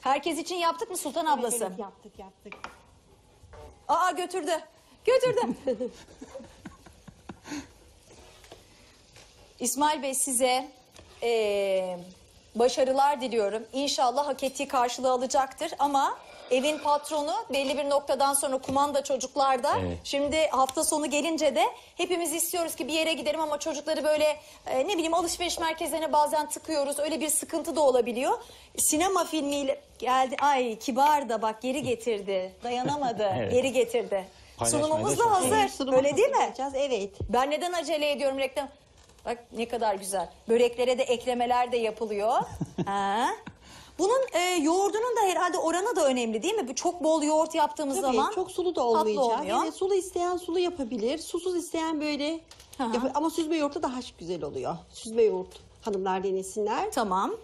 Herkes için yaptık mı Sultan ablası? Evet, evet, yaptık yaptık. Aa götürdü. Götürdü. İsmail Bey size e, başarılar diliyorum. İnşallah hak ettiği karşılığı alacaktır ama evin patronu belli bir noktadan sonra kumanda çocuklarda. Evet. Şimdi hafta sonu gelince de hepimiz istiyoruz ki bir yere gidelim ama çocukları böyle e, ne bileyim alışveriş merkezlerine bazen tıkıyoruz. Öyle bir sıkıntı da olabiliyor. Sinema filmiyle geldi. Ay kibar da bak geri getirdi. Dayanamadı. evet. Geri getirdi. Sunumumuz da hazır. Evet, sunumumuz Öyle değil mi? Evet. Ben neden acele ediyorum reklam? Bak ne kadar güzel. Böreklere de eklemeler de yapılıyor. ha. Bunun e, yoğurdunun da herhalde oranı da önemli değil mi? Bu Çok bol yoğurt yaptığımız Tabii zaman. çok sulu da olmayacak. Yani sulu isteyen sulu yapabilir. Susuz isteyen böyle. yap- Ama süzme yoğurtta daha şık güzel oluyor. Süzme yoğurt hanımlar denesinler. Tamam.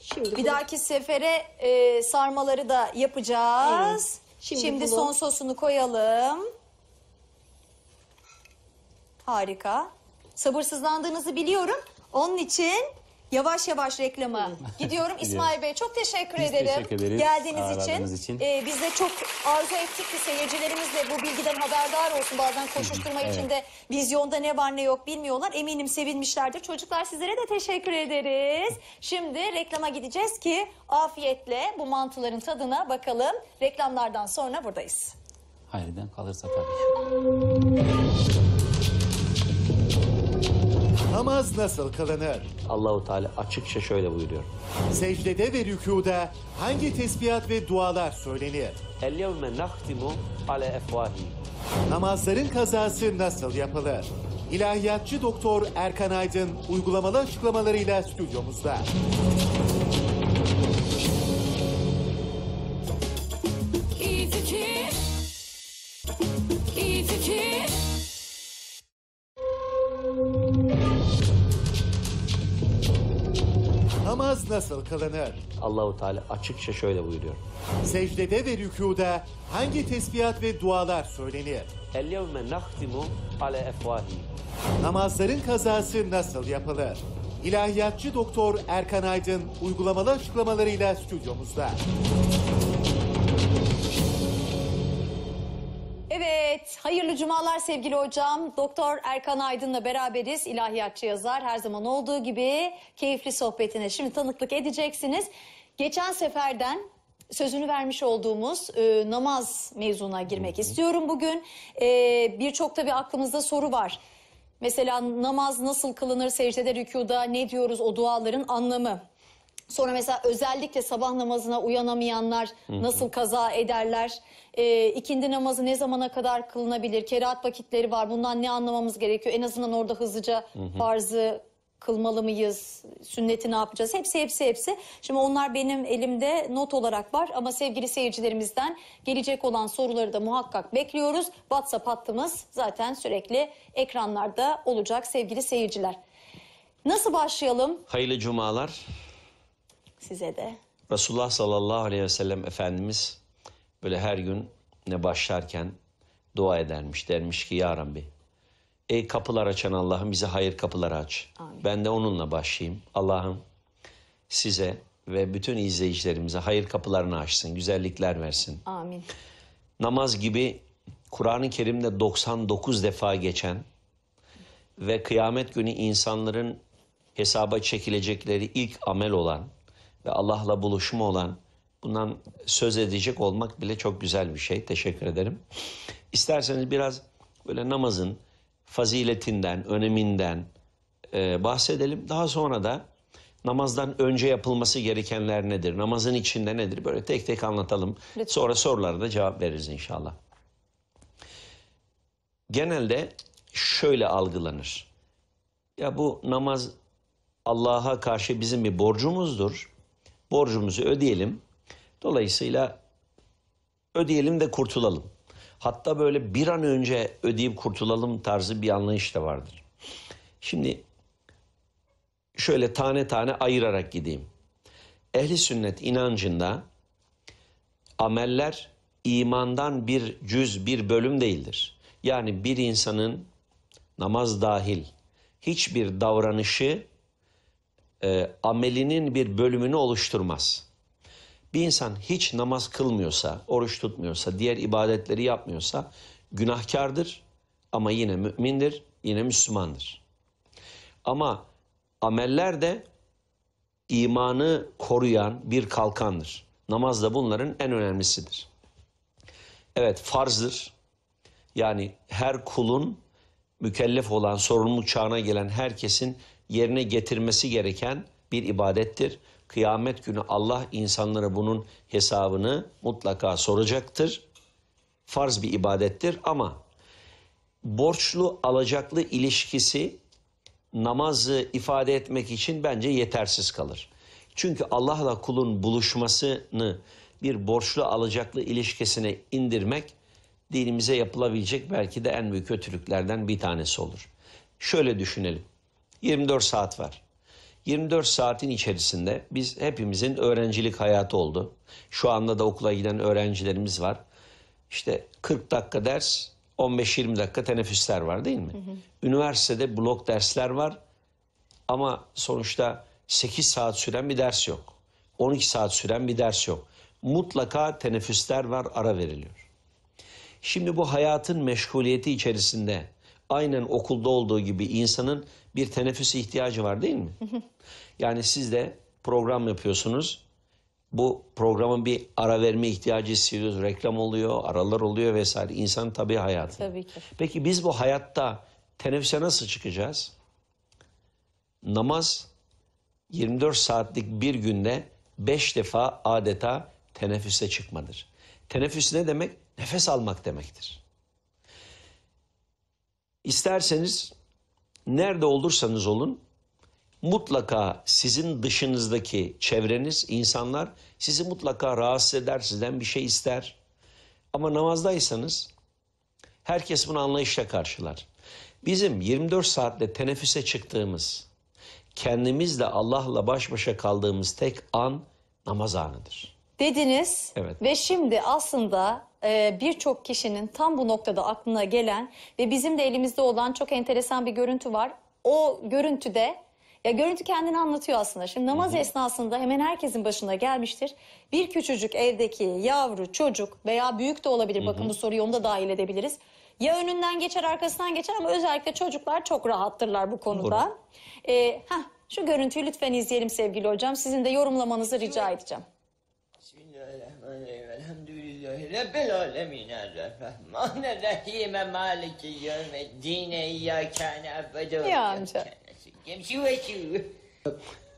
Şimdi Bir bunu- dahaki sefere e, sarmaları da yapacağız. Evet. Şimdi Şimdi, bunu- son sosunu koyalım. Harika. Sabırsızlandığınızı biliyorum. Onun için yavaş yavaş reklama gidiyorum. İsmail Bey çok teşekkür Biz ederim. teşekkür ederiz. Geldiğiniz için. için. Ee, biz de çok arzu ettik ki seyircilerimiz de bu bilgiden haberdar olsun. Bazen koşuşturma Evet. içinde vizyonda ne var ne yok bilmiyorlar. Eminim sevinmişlerdir. Çocuklar sizlere de teşekkür ederiz. Şimdi reklama gideceğiz ki afiyetle bu mantıların tadına bakalım. Reklamlardan sonra buradayız. Hayri'den kalırsa tabii. Namaz nasıl kılınır? Allahu Teala açıkça şöyle buyuruyor. Secdede ve rükuda hangi tesbihat ve dualar söylenir? El yevme nahtimu ale efvahi. Namazların kazası nasıl yapılır? İlahiyatçı Doktor Erkan Aydın uygulamalı açıklamalarıyla stüdyomuzda. nasıl kılınır? Allahu Teala açıkça şöyle buyuruyor. Secdede ve rükuda hangi tesbihat ve dualar söylenir? El yevme nahtimu ale efvahi. Namazların kazası nasıl yapılır? İlahiyatçı Doktor Erkan Aydın uygulamalı açıklamalarıyla stüdyomuzda. Evet, hayırlı cumalar sevgili hocam. Doktor Erkan Aydın'la beraberiz. İlahiyatçı yazar her zaman olduğu gibi keyifli sohbetine şimdi tanıklık edeceksiniz. Geçen seferden sözünü vermiş olduğumuz e, namaz mevzuna girmek istiyorum bugün. E, Birçok tabi aklımızda soru var. Mesela namaz nasıl kılınır, secdede rükuda ne diyoruz o duaların anlamı. Sonra mesela özellikle sabah namazına uyanamayanlar nasıl kaza ederler? e, ikindi namazı ne zamana kadar kılınabilir? Kerahat vakitleri var. Bundan ne anlamamız gerekiyor? En azından orada hızlıca hı hı. farzı kılmalı mıyız? Sünneti ne yapacağız? Hepsi hepsi hepsi. Şimdi onlar benim elimde not olarak var ama sevgili seyircilerimizden gelecek olan soruları da muhakkak bekliyoruz. WhatsApp hattımız zaten sürekli ekranlarda olacak sevgili seyirciler. Nasıl başlayalım? Hayırlı cumalar. Size de. Resulullah sallallahu aleyhi ve sellem Efendimiz böyle her gün ne başlarken dua edermiş. Dermiş ki ya Rabbi ey kapılar açan Allah'ım bize hayır kapıları aç. Amin. Ben de onunla başlayayım. Allah'ım size ve bütün izleyicilerimize hayır kapılarını açsın, güzellikler versin. Amin. Namaz gibi Kur'an-ı Kerim'de 99 defa geçen ve kıyamet günü insanların hesaba çekilecekleri ilk amel olan ve Allah'la buluşma olan Bundan söz edecek olmak bile çok güzel bir şey. Teşekkür ederim. İsterseniz biraz böyle namazın faziletinden, öneminden e, bahsedelim. Daha sonra da namazdan önce yapılması gerekenler nedir? Namazın içinde nedir? Böyle tek tek anlatalım. Lütfen. Sonra sorulara da cevap veririz inşallah. Genelde şöyle algılanır. Ya bu namaz Allah'a karşı bizim bir borcumuzdur. Borcumuzu ödeyelim. Dolayısıyla ödeyelim de kurtulalım. Hatta böyle bir an önce ödeyip kurtulalım tarzı bir anlayış da vardır. Şimdi şöyle tane tane ayırarak gideyim. Ehli sünnet inancında ameller imandan bir cüz, bir bölüm değildir. Yani bir insanın namaz dahil hiçbir davranışı e, amelinin bir bölümünü oluşturmaz. Bir insan hiç namaz kılmıyorsa, oruç tutmuyorsa, diğer ibadetleri yapmıyorsa günahkardır ama yine mümindir, yine Müslümandır. Ama ameller de imanı koruyan bir kalkandır. Namaz da bunların en önemlisidir. Evet farzdır. Yani her kulun mükellef olan, sorumluluk çağına gelen herkesin yerine getirmesi gereken bir ibadettir kıyamet günü Allah insanlara bunun hesabını mutlaka soracaktır. Farz bir ibadettir ama borçlu alacaklı ilişkisi namazı ifade etmek için bence yetersiz kalır. Çünkü Allah'la kulun buluşmasını bir borçlu alacaklı ilişkisine indirmek dinimize yapılabilecek belki de en büyük kötülüklerden bir tanesi olur. Şöyle düşünelim. 24 saat var. 24 saatin içerisinde biz hepimizin öğrencilik hayatı oldu. Şu anda da okula giden öğrencilerimiz var. İşte 40 dakika ders, 15-20 dakika teneffüsler var değil mi? Hı hı. Üniversitede blok dersler var ama sonuçta 8 saat süren bir ders yok. 12 saat süren bir ders yok. Mutlaka teneffüsler var, ara veriliyor. Şimdi bu hayatın meşguliyeti içerisinde aynen okulda olduğu gibi insanın bir teneffüs ihtiyacı var değil mi? yani siz de program yapıyorsunuz. Bu programın bir ara verme ihtiyacı hissediyoruz. Reklam oluyor, aralar oluyor vesaire. İnsan tabii hayatı. Tabii ki. Peki biz bu hayatta teneffüse nasıl çıkacağız? Namaz 24 saatlik bir günde 5 defa adeta teneffüse çıkmadır. Teneffüs ne demek? Nefes almak demektir. İsterseniz nerede olursanız olun mutlaka sizin dışınızdaki çevreniz, insanlar sizi mutlaka rahatsız eder, sizden bir şey ister. Ama namazdaysanız herkes bunu anlayışla karşılar. Bizim 24 saatte teneffüse çıktığımız, kendimizle Allah'la baş başa kaldığımız tek an namaz anıdır. Dediniz evet. ve şimdi aslında e, birçok kişinin tam bu noktada aklına gelen ve bizim de elimizde olan çok enteresan bir görüntü var. O görüntüde ya görüntü kendini anlatıyor aslında. Şimdi namaz hı hı. esnasında hemen herkesin başına gelmiştir. Bir küçücük evdeki yavru, çocuk veya büyük de olabilir. Hı hı. Bakın bu soruyu onda dahil edebiliriz. Ya önünden geçer arkasından geçer ama özellikle çocuklar çok rahattırlar bu konuda. Doğru. Ee, heh, şu görüntüyü lütfen izleyelim sevgili hocam. Sizin de yorumlamanızı rica edeceğim. Rabbil alemine rahmane rahime maliki yevme dine iyyâkâne abbedu Ya iyyâkâne Gemşi ve şivü.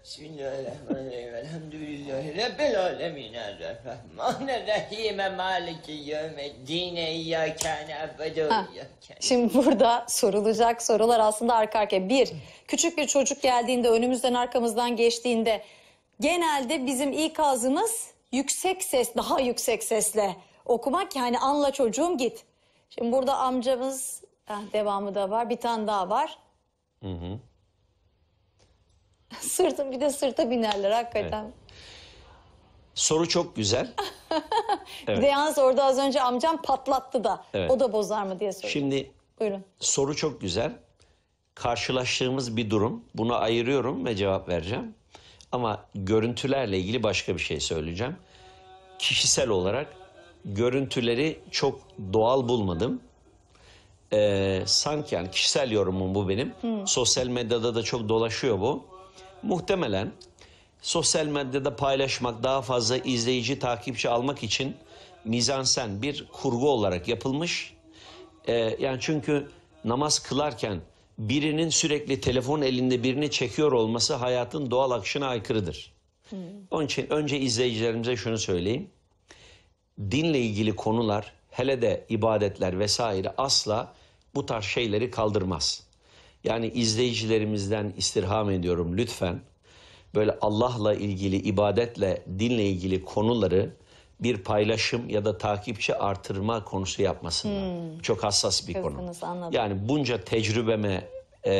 Bismillahirrahmanirrahim. Elhamdülillahi Rabbil alemine rahmane rahime maliki yevme dine iyyâkâne abbedu iyyâkâne. Şimdi burada sorulacak sorular aslında arka arkaya. Bir, küçük bir çocuk geldiğinde önümüzden arkamızdan geçtiğinde genelde bizim ikazımız yüksek ses, daha yüksek sesle okumak yani anla çocuğum git. Şimdi burada amcamız heh, ah, devamı da var, bir tane daha var. Hı hı. Sırtın bir de sırta binerler hakikaten. Evet. Soru çok güzel. evet. Bir de yalnız orada az önce amcam patlattı da. Evet. O da bozar mı diye soruyor. Şimdi Buyurun. soru çok güzel. Karşılaştığımız bir durum. Bunu ayırıyorum ve cevap vereceğim. Ama görüntülerle ilgili başka bir şey söyleyeceğim. Kişisel olarak görüntüleri çok doğal bulmadım. Ee, sanki yani kişisel yorumum bu benim. Hı. Sosyal medyada da çok dolaşıyor bu. Muhtemelen sosyal medyada paylaşmak, daha fazla izleyici, takipçi almak için mizansen bir kurgu olarak yapılmış. Ee, yani çünkü namaz kılarken birinin sürekli telefon elinde birini çekiyor olması hayatın doğal akışına aykırıdır. Hmm. Onun için önce izleyicilerimize şunu söyleyeyim. Dinle ilgili konular hele de ibadetler vesaire asla bu tarz şeyleri kaldırmaz. Yani izleyicilerimizden istirham ediyorum lütfen böyle Allah'la ilgili ibadetle dinle ilgili konuları bir paylaşım ya da takipçi artırma konusu yapmasınlar. Hmm. Çok hassas bir Kızdınız, konu. Anladım. Yani bunca tecrübeme e,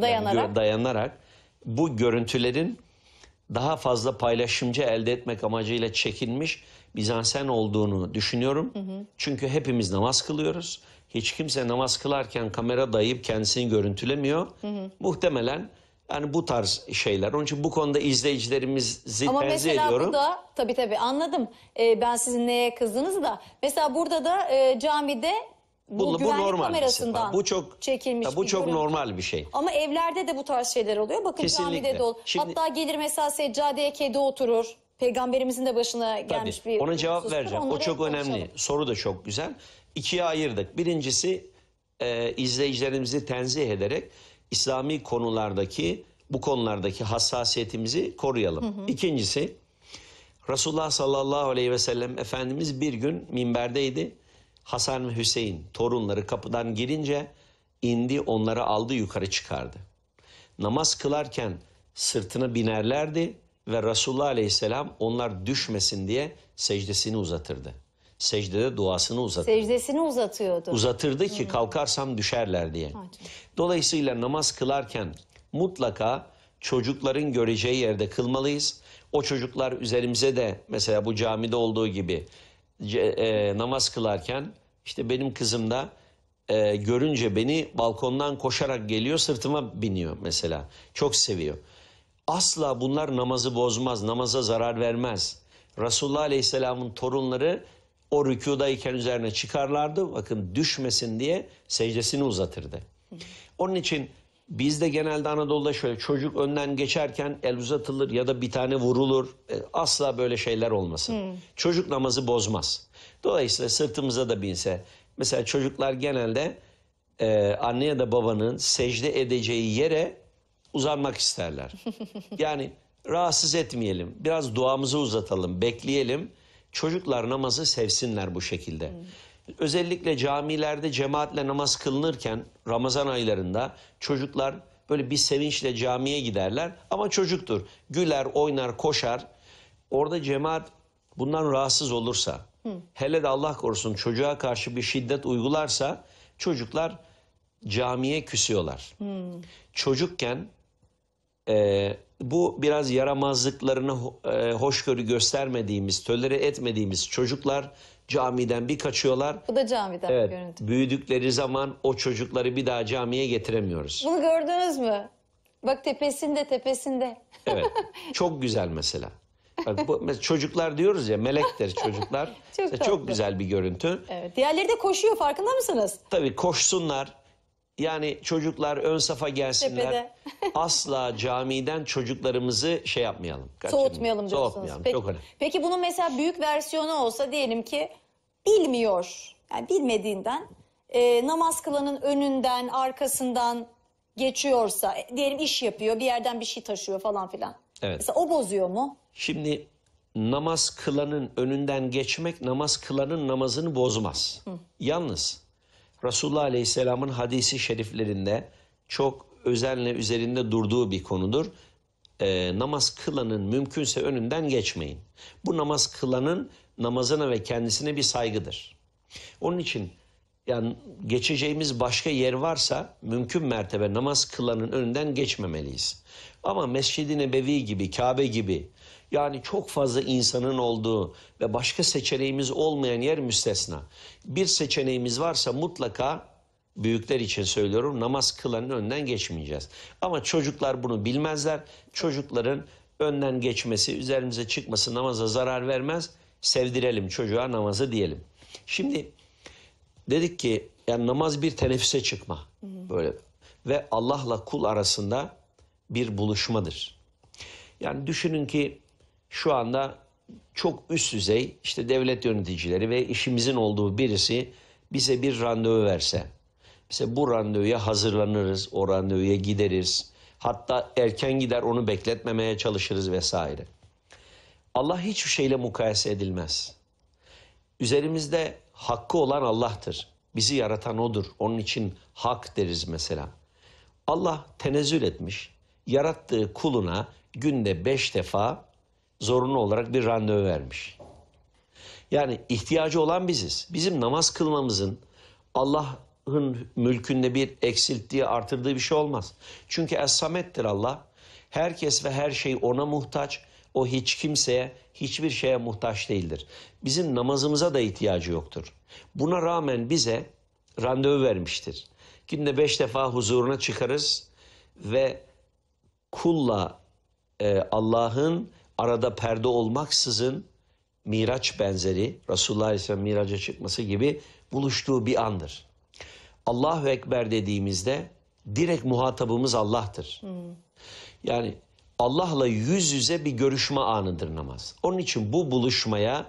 dayanarak. Yani, dayanarak bu görüntülerin daha fazla paylaşımcı elde etmek amacıyla çekilmiş Bizansen olduğunu düşünüyorum. Hı hı. Çünkü hepimiz namaz kılıyoruz. Hiç kimse namaz kılarken kamera dayayıp kendisini görüntülemiyor. Hı hı. Muhtemelen yani bu tarz şeyler. Onun için bu konuda izleyicilerimizi Ama tenzih mesela ediyorum. bu da tabii tabii anladım. Ee, ben sizin neye kızdınız da. Mesela burada da e, camide bu, bu güvenlik normal şey kamerasından mesela. bu çok çekilmiş. Ya bu bir çok görüntü. normal bir şey. Ama evlerde de bu tarz şeyler oluyor. Bakın Kesinlikle. camide de ol. Hatta gelir mesela seccadeye kedi oturur. Peygamberimizin de başına gelmiş Tabii. bir Ona cevap husustur. vereceğim. O çok konuşalım. önemli. Soru da çok güzel. İkiye ayırdık. Birincisi e, izleyicilerimizi tenzih ederek İslami konulardaki bu konulardaki hassasiyetimizi koruyalım. Hı hı. İkincisi Resulullah sallallahu aleyhi ve sellem Efendimiz bir gün minberdeydi. Hasan ve Hüseyin torunları kapıdan girince indi onları aldı yukarı çıkardı. Namaz kılarken sırtına binerlerdi ve Resulullah aleyhisselam onlar düşmesin diye secdesini uzatırdı secdede duasını uzatırdı. Secdesini uzatıyordu. Uzatırdı ki kalkarsam düşerler diye. Dolayısıyla namaz kılarken mutlaka çocukların göreceği yerde kılmalıyız. O çocuklar üzerimize de mesela bu camide olduğu gibi e, namaz kılarken işte benim kızım da e, görünce beni balkondan koşarak geliyor sırtıma biniyor mesela. Çok seviyor. Asla bunlar namazı bozmaz, namaza zarar vermez. Resulullah Aleyhisselam'ın torunları o rükudayken üzerine çıkarlardı. Bakın düşmesin diye secdesini uzatırdı. Onun için bizde genelde Anadolu'da şöyle çocuk önden geçerken el uzatılır ya da bir tane vurulur. E, asla böyle şeyler olmasın. Hmm. Çocuk namazı bozmaz. Dolayısıyla sırtımıza da binse. Mesela çocuklar genelde e, anne ya da babanın secde edeceği yere uzanmak isterler. Yani rahatsız etmeyelim. Biraz duamızı uzatalım, bekleyelim. Çocuklar namazı sevsinler bu şekilde. Hı. Özellikle camilerde cemaatle namaz kılınırken Ramazan aylarında çocuklar böyle bir sevinçle camiye giderler ama çocuktur. Güler, oynar, koşar. Orada cemaat bundan rahatsız olursa, Hı. hele de Allah korusun çocuğa karşı bir şiddet uygularsa çocuklar camiye küsüyorlar. Hmm. Çocukken e, bu biraz yaramazlıklarını e, hoşgörü göstermediğimiz, tölere etmediğimiz çocuklar camiden bir kaçıyorlar. Bu da camiden evet, görüntü. Büyüdükleri zaman o çocukları bir daha camiye getiremiyoruz. Bunu gördünüz mü? Bak tepesinde tepesinde. Evet. Çok güzel mesela. Bak, bu, mesela çocuklar diyoruz ya melektir çocuklar. çok, çok güzel bir görüntü. Evet. Diğerleri de koşuyor farkında mısınız? Tabii koşsunlar yani çocuklar ön safa gelsinler. Asla camiden çocuklarımızı şey yapmayalım. kaçırmayalım. Soğutmayalım diyorsunuz. Soğutmayalım. Peki, Çok önemli. peki bunun mesela büyük versiyonu olsa diyelim ki bilmiyor. Yani bilmediğinden e, namaz kılanın önünden arkasından geçiyorsa e, diyelim iş yapıyor bir yerden bir şey taşıyor falan filan. Evet. Mesela o bozuyor mu? Şimdi namaz kılanın önünden geçmek namaz kılanın namazını bozmaz. Yalnız Resulullah Aleyhisselam'ın hadisi şeriflerinde çok özenle üzerinde durduğu bir konudur. E, namaz kılanın mümkünse önünden geçmeyin. Bu namaz kılanın namazına ve kendisine bir saygıdır. Onun için yani geçeceğimiz başka yer varsa mümkün mertebe namaz kılanın önünden geçmemeliyiz. Ama Mescid-i Nebevi gibi, Kabe gibi yani çok fazla insanın olduğu ve başka seçeneğimiz olmayan yer müstesna. Bir seçeneğimiz varsa mutlaka büyükler için söylüyorum namaz kılanın önden geçmeyeceğiz. Ama çocuklar bunu bilmezler. Çocukların önden geçmesi, üzerimize çıkması namaza zarar vermez. Sevdirelim çocuğa namazı diyelim. Şimdi dedik ki yani namaz bir teneffüse çıkma. Böyle ve Allah'la kul arasında bir buluşmadır. Yani düşünün ki şu anda çok üst düzey işte devlet yöneticileri ve işimizin olduğu birisi bize bir randevu verse. bize bu randevuya hazırlanırız, o randevuya gideriz. Hatta erken gider onu bekletmemeye çalışırız vesaire. Allah hiçbir şeyle mukayese edilmez. Üzerimizde hakkı olan Allah'tır. Bizi yaratan O'dur. Onun için hak deriz mesela. Allah tenezzül etmiş. Yarattığı kuluna günde beş defa zorunlu olarak bir randevu vermiş. Yani ihtiyacı olan biziz. Bizim namaz kılmamızın Allah'ın mülkünde bir eksilttiği, artırdığı bir şey olmaz. Çünkü Es-Samet'tir Allah. Herkes ve her şey ona muhtaç. O hiç kimseye, hiçbir şeye muhtaç değildir. Bizim namazımıza da ihtiyacı yoktur. Buna rağmen bize randevu vermiştir. Günde beş defa huzuruna çıkarız ve kulla e, Allah'ın arada perde olmaksızın Miraç benzeri Resulullah Aleyhisselam Miraç'a çıkması gibi buluştuğu bir andır. Allahu Ekber dediğimizde direkt muhatabımız Allah'tır. Hmm. Yani Allah'la yüz yüze bir görüşme anıdır namaz. Onun için bu buluşmaya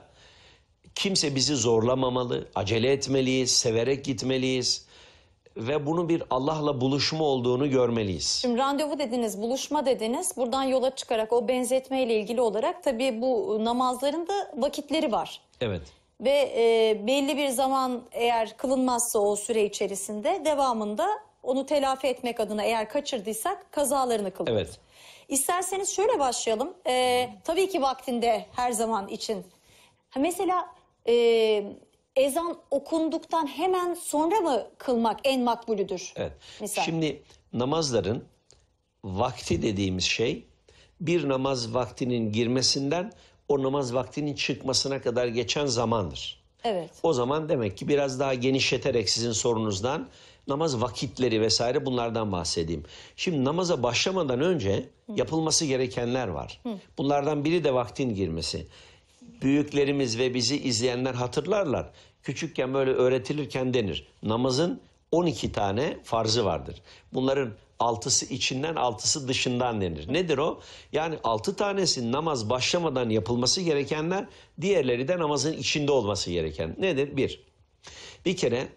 kimse bizi zorlamamalı, acele etmeliyiz, severek gitmeliyiz ve bunu bir Allah'la buluşma olduğunu görmeliyiz. Şimdi randevu dediniz, buluşma dediniz. Buradan yola çıkarak o benzetmeyle ilgili olarak tabii bu namazların da vakitleri var. Evet. Ve e, belli bir zaman eğer kılınmazsa o süre içerisinde devamında onu telafi etmek adına eğer kaçırdıysak kazalarını kılıyoruz. Evet. İsterseniz şöyle başlayalım. E, tabii ki vaktinde her zaman için. Ha, mesela... E, ezan okunduktan hemen sonra mı kılmak en makbulüdür? Evet. Misal. Şimdi namazların vakti dediğimiz şey bir namaz vaktinin girmesinden o namaz vaktinin çıkmasına kadar geçen zamandır. Evet. O zaman demek ki biraz daha genişleterek sizin sorunuzdan namaz vakitleri vesaire bunlardan bahsedeyim. Şimdi namaza başlamadan önce yapılması gerekenler var. Bunlardan biri de vaktin girmesi büyüklerimiz ve bizi izleyenler hatırlarlar. Küçükken böyle öğretilirken denir. Namazın 12 tane farzı vardır. Bunların altısı içinden altısı dışından denir. Nedir o? Yani altı tanesi namaz başlamadan yapılması gerekenler, diğerleri de namazın içinde olması gereken. Nedir? Bir, bir kere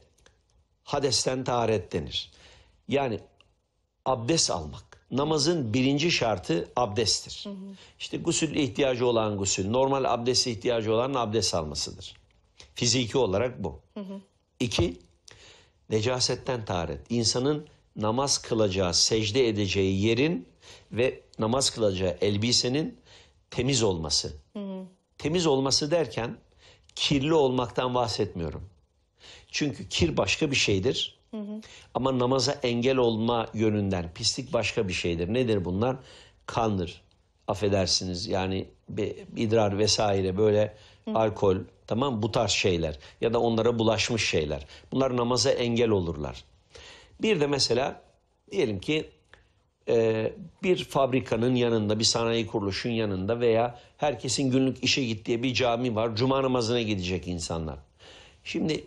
hadesten taharet denir. Yani abdest almak namazın birinci şartı abdesttir. Hı hı. İşte gusül ihtiyacı olan gusül, normal abdeste ihtiyacı olan abdest almasıdır. Fiziki olarak bu. Hı hı. İki, necasetten taharet. İnsanın namaz kılacağı, secde edeceği yerin ve namaz kılacağı elbisenin temiz olması. Hı hı. Temiz olması derken kirli olmaktan bahsetmiyorum. Çünkü kir başka bir şeydir. Ama namaza engel olma yönünden pislik başka bir şeydir. Nedir bunlar? Kandır. Affedersiniz yani idrar vesaire böyle hı. alkol tamam bu tarz şeyler ya da onlara bulaşmış şeyler. Bunlar namaza engel olurlar. Bir de mesela diyelim ki e, bir fabrikanın yanında, bir sanayi kuruluşun yanında veya herkesin günlük işe gittiği bir cami var. Cuma namazına gidecek insanlar. Şimdi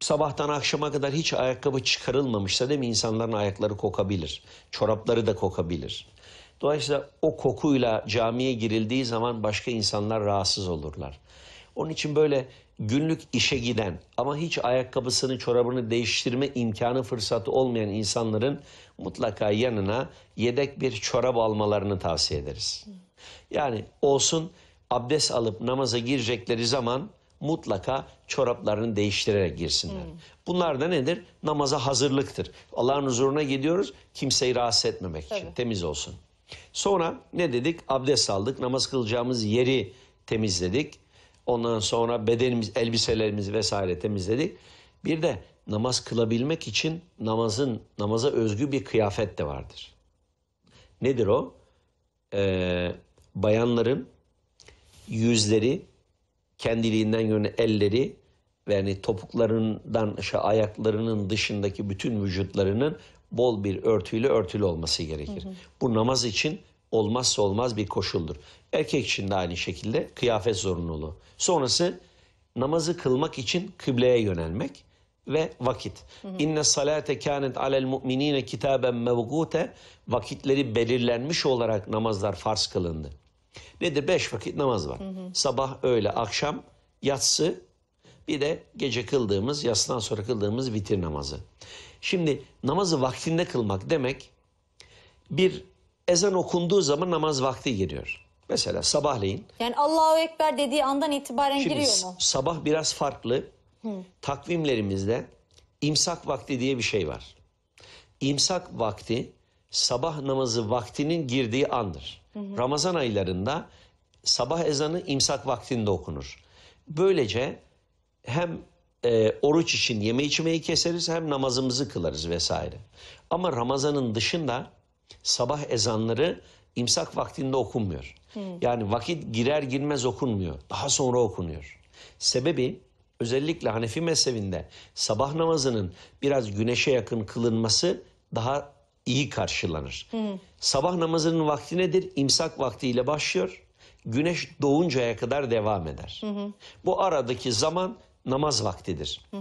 sabahtan akşama kadar hiç ayakkabı çıkarılmamışsa değil mi insanların ayakları kokabilir. Çorapları da kokabilir. Dolayısıyla o kokuyla camiye girildiği zaman başka insanlar rahatsız olurlar. Onun için böyle günlük işe giden ama hiç ayakkabısını çorabını değiştirme imkanı fırsatı olmayan insanların mutlaka yanına yedek bir çorap almalarını tavsiye ederiz. Yani olsun abdest alıp namaza girecekleri zaman mutlaka çoraplarını değiştirerek girsinler. Hmm. Bunlar da nedir? Namaza hazırlıktır. Allah'ın huzuruna gidiyoruz kimseyi rahatsız etmemek için temiz olsun. Sonra ne dedik? Abdest aldık. Namaz kılacağımız yeri temizledik. Ondan sonra bedenimiz, elbiselerimiz vesaire temizledik. Bir de namaz kılabilmek için namazın namaza özgü bir kıyafet de vardır. Nedir o? Ee, bayanların yüzleri kendiliğinden yönü elleri yani topuklarından işte ayaklarının dışındaki bütün vücutlarının bol bir örtüyle örtülü olması gerekir. Hı hı. Bu namaz için olmazsa olmaz bir koşuldur. Erkek için de aynı şekilde kıyafet zorunluluğu. Sonrası namazı kılmak için kıbleye yönelmek ve vakit. Hı hı. İnne salate kânet alel mu'minîne kitâben mevgûte vakitleri belirlenmiş olarak namazlar farz kılındı. Nedir? Beş vakit namaz var. Hı hı. Sabah, öğle, akşam, yatsı bir de gece kıldığımız, yatsıdan sonra kıldığımız vitir namazı. Şimdi namazı vaktinde kılmak demek bir ezan okunduğu zaman namaz vakti giriyor. Mesela sabahleyin. Yani Allahu Ekber dediği andan itibaren şimdi giriyor mu? Sabah biraz farklı. Hı. Takvimlerimizde imsak vakti diye bir şey var. İmsak vakti sabah namazı vaktinin girdiği andır. Hı Ramazan aylarında sabah ezanı imsak vaktinde okunur. Böylece hem e, oruç için yeme içmeyi keseriz hem namazımızı kılarız vesaire. Ama Ramazan'ın dışında sabah ezanları imsak vaktinde okunmuyor. Hı. Yani vakit girer girmez okunmuyor. Daha sonra okunuyor. Sebebi özellikle Hanefi mezhebinde sabah namazının biraz güneşe yakın kılınması daha iyi karşılanır. Hı. Sabah namazının vakti nedir? İmsak vaktiyle başlıyor. Güneş doğuncaya kadar devam eder. Hı Bu aradaki zaman namaz vaktidir. Hı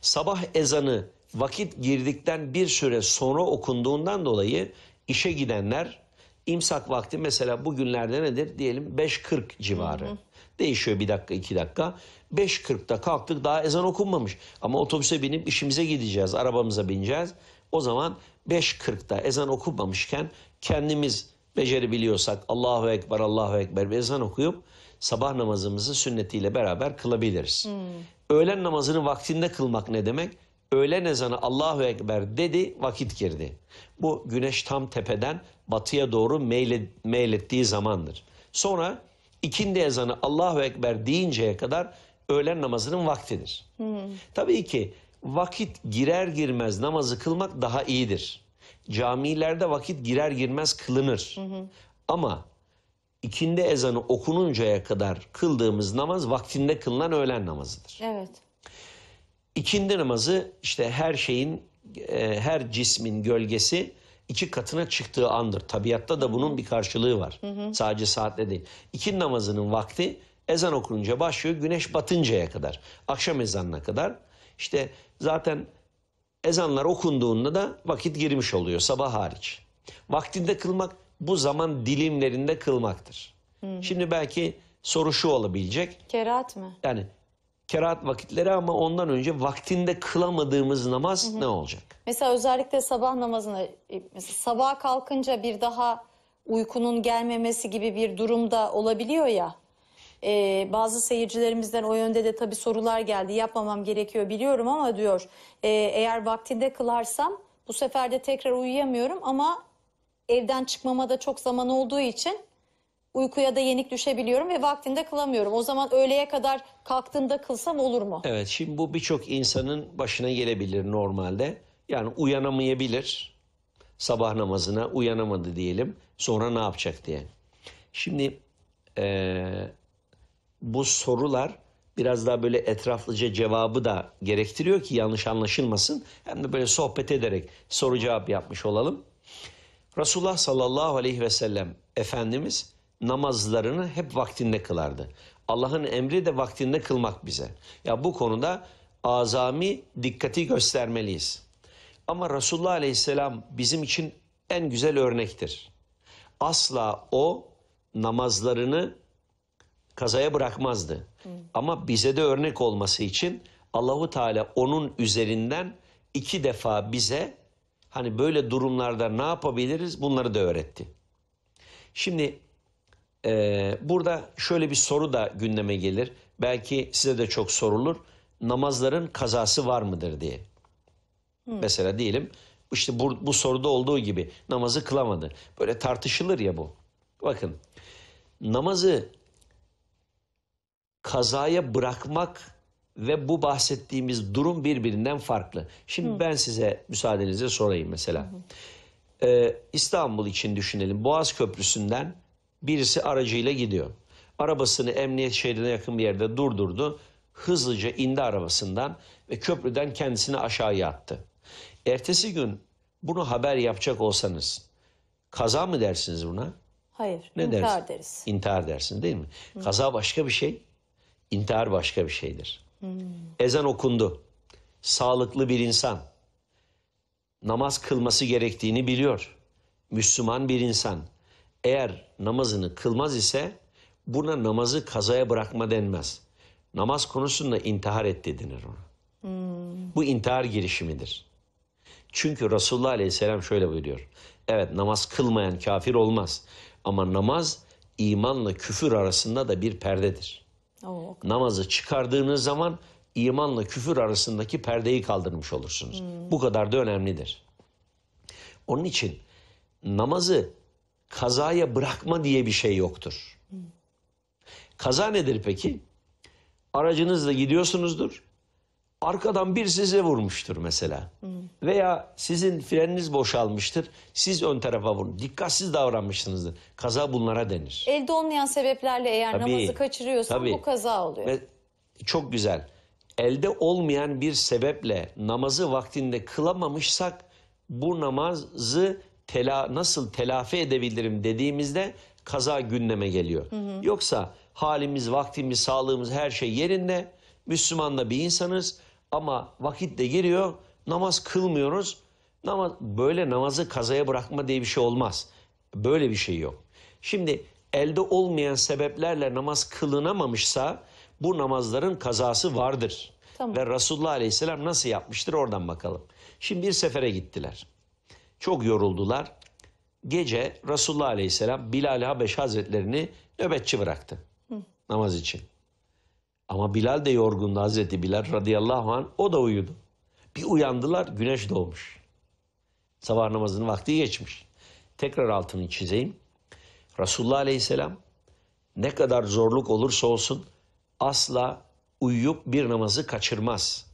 Sabah ezanı vakit girdikten bir süre sonra okunduğundan dolayı işe gidenler imsak vakti mesela bugünlerde nedir? Diyelim 5.40 civarı. Hı Değişiyor bir dakika iki dakika. 5.40'da kalktık daha ezan okunmamış. Ama otobüse binip işimize gideceğiz, arabamıza bineceğiz. O zaman 5.40'da ezan okumamışken kendimiz becerebiliyorsak Allahu Ekber, Allahu Ekber bir ezan okuyup sabah namazımızı sünnetiyle beraber kılabiliriz. Hmm. Öğlen namazını vaktinde kılmak ne demek? Öğlen ezanı Allahu Ekber dedi, vakit girdi. Bu güneş tam tepeden batıya doğru meylettiği meylettiği zamandır. Sonra ikindi ezanı Allahu Ekber deyinceye kadar öğlen namazının vaktidir. Hmm. Tabii ki vakit girer girmez namazı kılmak daha iyidir. Camilerde vakit girer girmez kılınır. Hı hı. Ama ikindi ezanı okununcaya kadar kıldığımız namaz vaktinde kılınan öğlen namazıdır. Evet. İkindi namazı işte her şeyin, e, her cismin gölgesi iki katına çıktığı andır. Tabiatta da bunun bir karşılığı var. Hı hı. Sadece saatle değil. İkindi namazının vakti ezan okununca başlıyor güneş batıncaya kadar. Akşam ezanına kadar işte zaten ezanlar okunduğunda da vakit girmiş oluyor sabah hariç. Vaktinde kılmak bu zaman dilimlerinde kılmaktır. Hı. Hmm. Şimdi belki soru şu olabilecek. Kerat mı? Yani kerat vakitleri ama ondan önce vaktinde kılamadığımız namaz hı hı. ne olacak? Mesela özellikle sabah namazına e, mesela sabah kalkınca bir daha uykunun gelmemesi gibi bir durumda olabiliyor ya. E, bazı seyircilerimizden o yönde de tabii sorular geldi. Yapmamam gerekiyor biliyorum ama diyor e, eğer vaktinde kılarsam bu sefer de tekrar uyuyamıyorum ama evden çıkmama da çok zaman olduğu için uykuya da yenik düşebiliyorum ve vaktinde kılamıyorum. O zaman öğleye kadar kalktığımda kılsam olur mu? Evet şimdi bu birçok insanın başına gelebilir normalde. Yani uyanamayabilir. Sabah namazına uyanamadı diyelim. Sonra ne yapacak diye. Şimdi e, bu sorular biraz daha böyle etraflıca cevabı da gerektiriyor ki yanlış anlaşılmasın. Hem de böyle sohbet ederek soru cevap yapmış olalım. Resulullah sallallahu aleyhi ve sellem Efendimiz namazlarını hep vaktinde kılardı. Allah'ın emri de vaktinde kılmak bize. Ya bu konuda azami dikkati göstermeliyiz. Ama Resulullah Aleyhisselam bizim için en güzel örnektir. Asla o namazlarını kazaya bırakmazdı. Hı. Ama bize de örnek olması için Allahu Teala onun üzerinden iki defa bize hani böyle durumlarda ne yapabiliriz bunları da öğretti. Şimdi e, burada şöyle bir soru da gündeme gelir. Belki size de çok sorulur. Namazların kazası var mıdır diye. Hı. Hmm. Mesela diyelim işte bu, bu soruda olduğu gibi namazı kılamadı. Böyle tartışılır ya bu. Bakın namazı kazaya bırakmak ve bu bahsettiğimiz durum birbirinden farklı. Şimdi Hı. ben size müsaadenizle sorayım mesela. Hı. Ee, İstanbul için düşünelim. Boğaz Köprüsü'nden birisi aracıyla gidiyor. Arabasını emniyet şeridine yakın bir yerde durdurdu. Hızlıca indi arabasından ve köprüden kendisini aşağıya attı. Ertesi gün bunu haber yapacak olsanız kaza mı dersiniz buna? Hayır. Ne intihar deriz? deriz. İntihar dersiniz değil mi? Hı. Kaza başka bir şey. İntihar başka bir şeydir. Hmm. Ezan okundu. Sağlıklı bir insan. Namaz kılması gerektiğini biliyor. Müslüman bir insan. Eğer namazını kılmaz ise buna namazı kazaya bırakma denmez. Namaz konusunda intihar etti denir ona. Hmm. Bu intihar girişimidir. Çünkü Resulullah Aleyhisselam şöyle buyuruyor. Evet namaz kılmayan kafir olmaz. Ama namaz imanla küfür arasında da bir perdedir. Oo. Namazı çıkardığınız zaman imanla küfür arasındaki perdeyi kaldırmış olursunuz. Hmm. Bu kadar da önemlidir. Onun için namazı kazaya bırakma diye bir şey yoktur. Hmm. Kaza nedir peki? Aracınızla gidiyorsunuzdur. Arkadan bir size vurmuştur mesela. Hmm. Veya sizin freniniz boşalmıştır. Siz ön tarafa vurun. Dikkatsiz davranmışsınızdır. Kaza bunlara denir. Elde olmayan sebeplerle eğer tabii, namazı kaçırıyorsan tabii. bu kaza oluyor. Ve çok güzel. Elde olmayan bir sebeple namazı vaktinde kılamamışsak bu namazı tela, nasıl telafi edebilirim dediğimizde kaza gündeme geliyor. Hı hı. Yoksa halimiz, vaktimiz, sağlığımız her şey yerinde. Müslüman da bir insanız. Ama vakit de geliyor namaz kılmıyoruz. Namaz, böyle namazı kazaya bırakma diye bir şey olmaz. Böyle bir şey yok. Şimdi elde olmayan sebeplerle namaz kılınamamışsa bu namazların kazası vardır. Tamam. Ve Resulullah Aleyhisselam nasıl yapmıştır oradan bakalım. Şimdi bir sefere gittiler. Çok yoruldular. Gece Resulullah Aleyhisselam Bilal Habeş Hazretlerini nöbetçi bıraktı. Hı. Namaz için. Ama Bilal de yorgundu Hazreti Bilal radıyallahu an, O da uyudu. Bir uyandılar güneş doğmuş. Sabah namazının vakti geçmiş. Tekrar altını çizeyim. Resulullah aleyhisselam ne kadar zorluk olursa olsun asla uyuyup bir namazı kaçırmaz.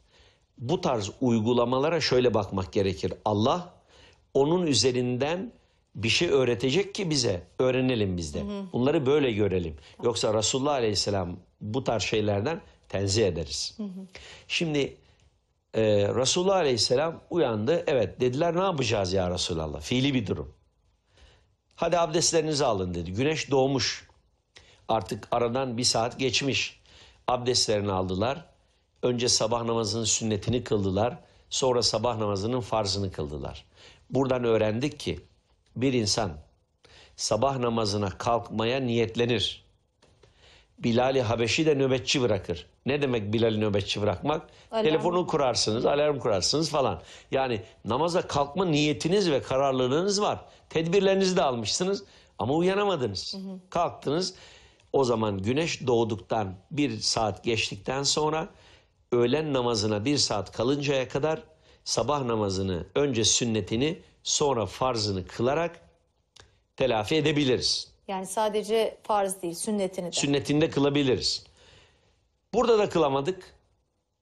Bu tarz uygulamalara şöyle bakmak gerekir. Allah onun üzerinden bir şey öğretecek ki bize öğrenelim biz de. Bunları böyle görelim. Yoksa Resulullah Aleyhisselam bu tarz şeylerden tenzih ederiz. Şimdi e, Resulullah Aleyhisselam uyandı. Evet dediler ne yapacağız ya Resulallah? Fiili bir durum. Hadi abdestlerinizi alın dedi. Güneş doğmuş. Artık aradan bir saat geçmiş. Abdestlerini aldılar. Önce sabah namazının sünnetini kıldılar. Sonra sabah namazının farzını kıldılar. Buradan öğrendik ki bir insan sabah namazına kalkmaya niyetlenir. Bilal-i Habeşi de nöbetçi bırakır. Ne demek Bilal'i nöbetçi bırakmak? Alarm. Telefonu kurarsınız, alarm kurarsınız falan. Yani namaza kalkma niyetiniz ve kararlılığınız var. Tedbirlerinizi de almışsınız ama uyanamadınız. Hı hı. Kalktınız. O zaman güneş doğduktan bir saat geçtikten sonra öğlen namazına bir saat kalıncaya kadar sabah namazını önce sünnetini sonra farzını kılarak telafi edebiliriz. Yani sadece farz değil sünnetini de. Sünnetini de kılabiliriz. Burada da kılamadık.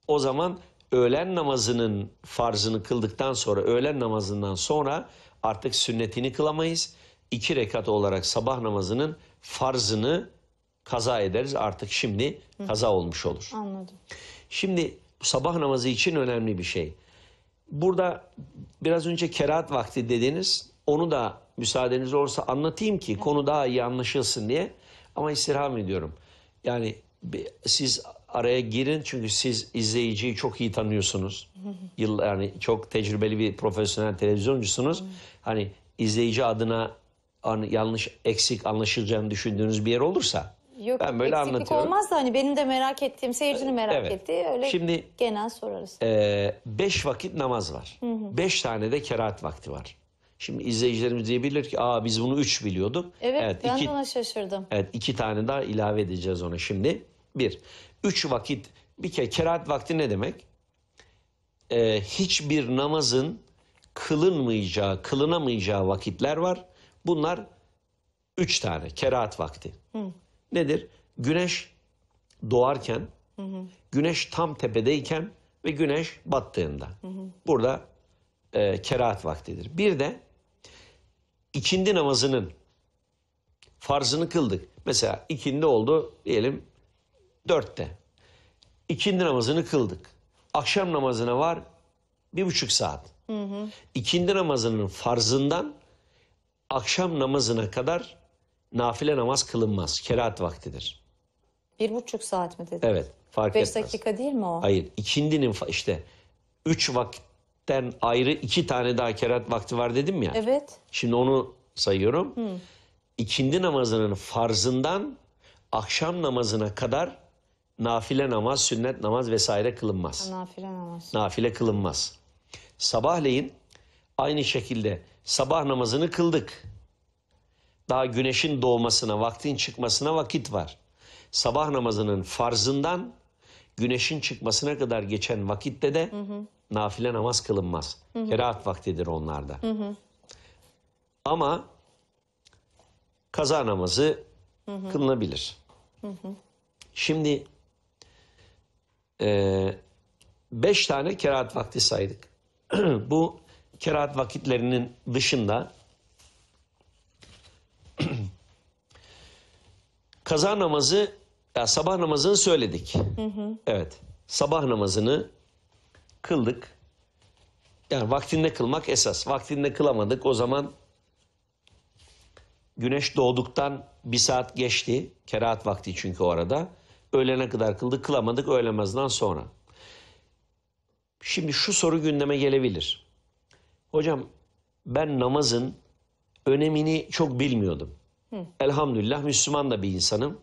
O zaman öğlen namazının farzını kıldıktan sonra öğlen namazından sonra artık sünnetini kılamayız. İki rekat olarak sabah namazının farzını kaza ederiz. Artık şimdi kaza olmuş olur. Anladım. Şimdi sabah namazı için önemli bir şey. Burada biraz önce kerat vakti dediniz. Onu da müsaadeniz olursa anlatayım ki konu daha iyi anlaşılsın diye. Ama istirham ediyorum. Yani siz araya girin çünkü siz izleyiciyi çok iyi tanıyorsunuz. Yıl yani çok tecrübeli bir profesyonel televizyoncusunuz. hani izleyici adına yanlış eksik anlaşılacağını düşündüğünüz bir yer olursa Yok, ben böyle eksiklik anlatıyorum. da hani benim de merak ettiğim, seyircinin merak Evet. ettiği öyle Şimdi- genel sorarız. Ee, beş vakit namaz var. Beş tane de kerahat vakti var. Şimdi izleyicilerimiz diyebilir ki aa biz bunu üç biliyorduk. Evet, ben iki, de ona şaşırdım. evet, iki tane daha ilave edeceğiz ona şimdi. Bir, üç vakit bir kere kerahat vakti ne demek? Ee, hiçbir namazın kılınmayacağı, kılınamayacağı vakitler var. Bunlar üç tane kerahat vakti nedir? Güneş doğarken, hı hı. güneş tam tepedeyken ve güneş battığında. Hı hı. Burada e, kerahat vaktidir. Bir de ikindi namazının farzını kıldık. Mesela ikindi oldu diyelim dörtte. İkindi namazını kıldık. Akşam namazına var bir buçuk saat. Hı hı. İkindi namazının farzından akşam namazına kadar nafile namaz kılınmaz. Kerahat vaktidir. Bir buçuk saat mi dedin? Evet. Fark Beş etmez. dakika değil mi o? Hayır. İkindinin işte üç vakitten ayrı iki tane daha kerat vakti var dedim ya. Evet. Şimdi onu sayıyorum. Hı. İkindi namazının farzından akşam namazına kadar nafile namaz, sünnet namaz vesaire kılınmaz. Ha, nafile namaz. Nafile kılınmaz. Sabahleyin aynı şekilde sabah namazını kıldık. Daha güneşin doğmasına, vaktin çıkmasına vakit var. Sabah namazının farzından güneşin çıkmasına kadar geçen vakitte de hı hı. nafile namaz kılınmaz. Hı Kerahat vaktidir onlarda. Hı hı. Ama kaza namazı hı hı. kılınabilir. Hı hı. Şimdi e, beş tane kerahat vakti saydık. Bu kerahat vakitlerinin dışında Kaza namazı, ya sabah namazını söyledik. Hı hı. Evet. Sabah namazını kıldık. Yani vaktinde kılmak esas. Vaktinde kılamadık. O zaman güneş doğduktan bir saat geçti. keraat vakti çünkü o arada. Öğlene kadar kıldık. Kılamadık öğlemezden sonra. Şimdi şu soru gündeme gelebilir. Hocam ben namazın önemini çok bilmiyordum. Hı. Elhamdülillah Müslüman da bir insanım.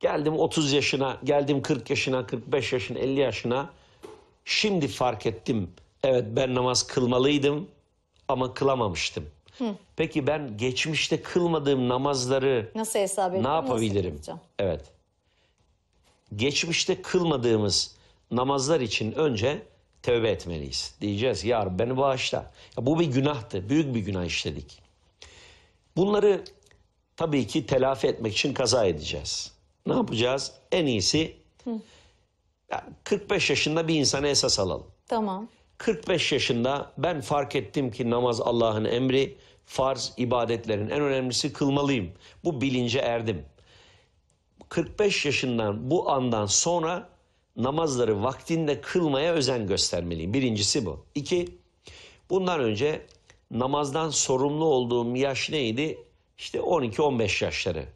Geldim 30 yaşına, geldim 40 yaşına, 45 yaşına, 50 yaşına. Şimdi fark ettim. Evet ben namaz kılmalıydım ama kılamamıştım. Hı. Peki ben geçmişte kılmadığım namazları nasıl hesap edeyim, ne yapabilirim? Nasıl evet. Geçmişte kılmadığımız namazlar için önce tövbe etmeliyiz. Diyeceğiz ya Rabbi beni bağışla. Ya bu bir günahtı. Büyük bir günah işledik. Bunları tabii ki telafi etmek için kaza edeceğiz. Ne yapacağız? En iyisi Hı. 45 yaşında bir insanı esas alalım. Tamam. 45 yaşında ben fark ettim ki namaz Allah'ın emri, farz ibadetlerin en önemlisi kılmalıyım. Bu bilince erdim. 45 yaşından bu andan sonra namazları vaktinde kılmaya özen göstermeliyim. Birincisi bu. İki, bundan önce namazdan sorumlu olduğum yaş neydi? İşte 12-15 yaşları.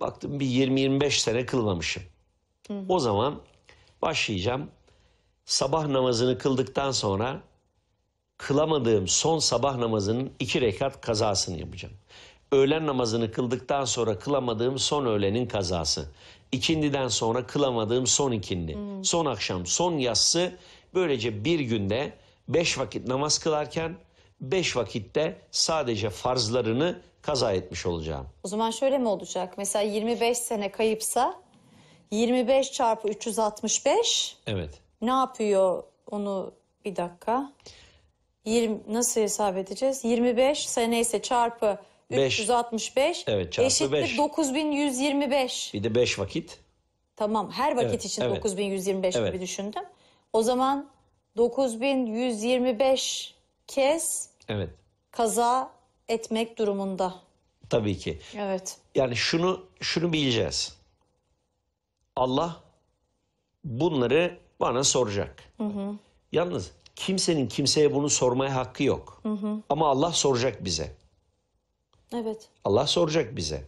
Baktım bir 20-25 sene kılmamışım. Hı O zaman başlayacağım. Sabah namazını kıldıktan sonra kılamadığım son sabah namazının iki rekat kazasını yapacağım. Öğlen namazını kıldıktan sonra kılamadığım son öğlenin kazası. İkindiden sonra kılamadığım son ikindi. Hmm. Son akşam, son yassı böylece bir günde beş vakit namaz kılarken beş vakitte sadece farzlarını kaza etmiş olacağım. O zaman şöyle mi olacak? Mesela 25 sene kayıpsa 25 çarpı 365 Evet. ne yapıyor onu bir dakika. 20 nasıl hesap edeceğiz? 25 sene ise çarpı 365 Evet, eşittir beş. 9125. Bir de 5 vakit. Tamam her vakit Evet, için evet. 9125 Evet. gibi düşündüm. O zaman 9125 kez Evet. kaza etmek durumunda. Tabii ki. Evet. Yani şunu şunu bileceğiz. Allah bunları bana soracak. Yalnız kimsenin kimseye bunu sormaya hakkı yok. Ama Allah soracak bize. Evet. Allah soracak bize.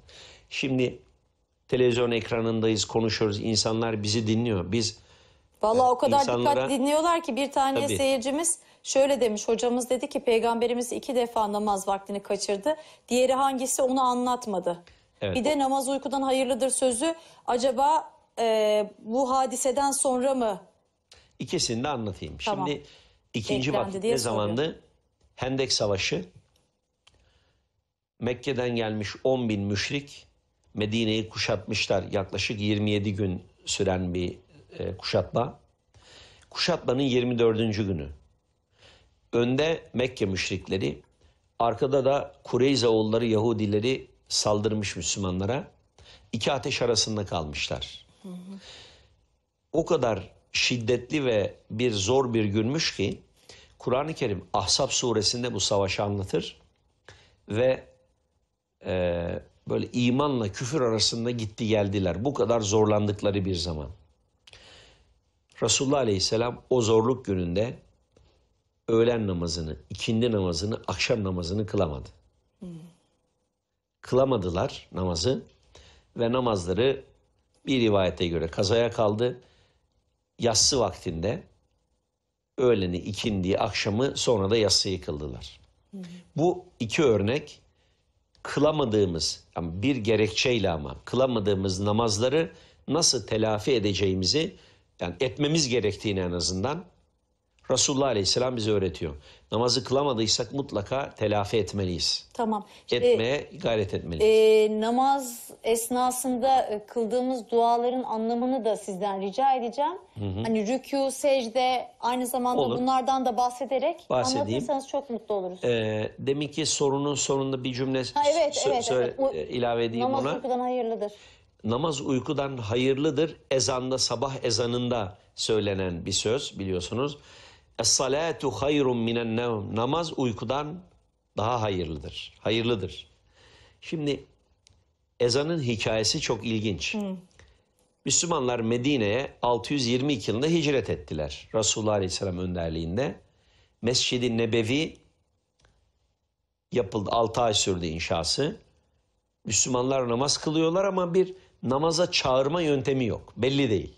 Şimdi televizyon ekranındayız, konuşuyoruz. İnsanlar bizi dinliyor. Biz Vallahi e, o kadar insanlara... dikkat dinliyorlar ki bir tane Tabii. seyircimiz şöyle demiş. Hocamız dedi ki peygamberimiz iki defa namaz vaktini kaçırdı. Diğeri hangisi onu anlatmadı. Evet. Bir de namaz uykudan hayırlıdır sözü acaba e, bu hadiseden sonra mı? İkisini de anlatayım. Tamam. Şimdi ikinci vakit ne zamandı? Hendek Savaşı Mekke'den gelmiş 10 bin müşrik Medine'yi kuşatmışlar yaklaşık 27 gün süren bir e, kuşatma. Kuşatmanın 24. günü. Önde Mekke müşrikleri, arkada da Kureyza oğulları Yahudileri saldırmış Müslümanlara. İki ateş arasında kalmışlar. Hı hı. O kadar şiddetli ve bir zor bir günmüş ki Kur'an-ı Kerim Ahsap suresinde bu savaşı anlatır ve e, böyle imanla küfür arasında gitti geldiler. Bu kadar zorlandıkları bir zaman. Resulullah Aleyhisselam o zorluk gününde öğlen namazını, ikindi namazını, akşam namazını kılamadı. Kılamadılar namazı ve namazları bir rivayete göre kazaya kaldı. Yassı vaktinde öğleni, ikindiyi, akşamı sonra da yassıyı kıldılar. Hmm. Bu iki örnek kılamadığımız yani bir gerekçeyle ama kılamadığımız namazları nasıl telafi edeceğimizi yani etmemiz gerektiğini en azından Resulullah Aleyhisselam bize öğretiyor. Namazı kılamadıysak mutlaka telafi etmeliyiz. Tamam. Etmeye ee, gayret etmeliyiz. E, namaz esnasında e, kıldığımız duaların anlamını da sizden rica edeceğim. Hı hı. Hani rükû, secde aynı zamanda Olur. bunlardan da bahsederek Bahsedeyim. anlatırsanız çok mutlu oluruz. E, demin ki sorunun sonunda bir cümle ha, evet, sö evet, söyle, evet. E, ilave edeyim namaz ona. Namaz uykudan hayırlıdır namaz uykudan hayırlıdır ezanda sabah ezanında söylenen bir söz biliyorsunuz. Es-salatu hayrun minen nevm. Namaz uykudan daha hayırlıdır. Hayırlıdır. Şimdi ezanın hikayesi çok ilginç. Hı. Müslümanlar Medine'ye 622 yılında hicret ettiler. Resulullah Aleyhisselam önderliğinde. Mescid-i Nebevi yapıldı. 6 ay sürdü inşası. Müslümanlar namaz kılıyorlar ama bir namaza çağırma yöntemi yok. Belli değil.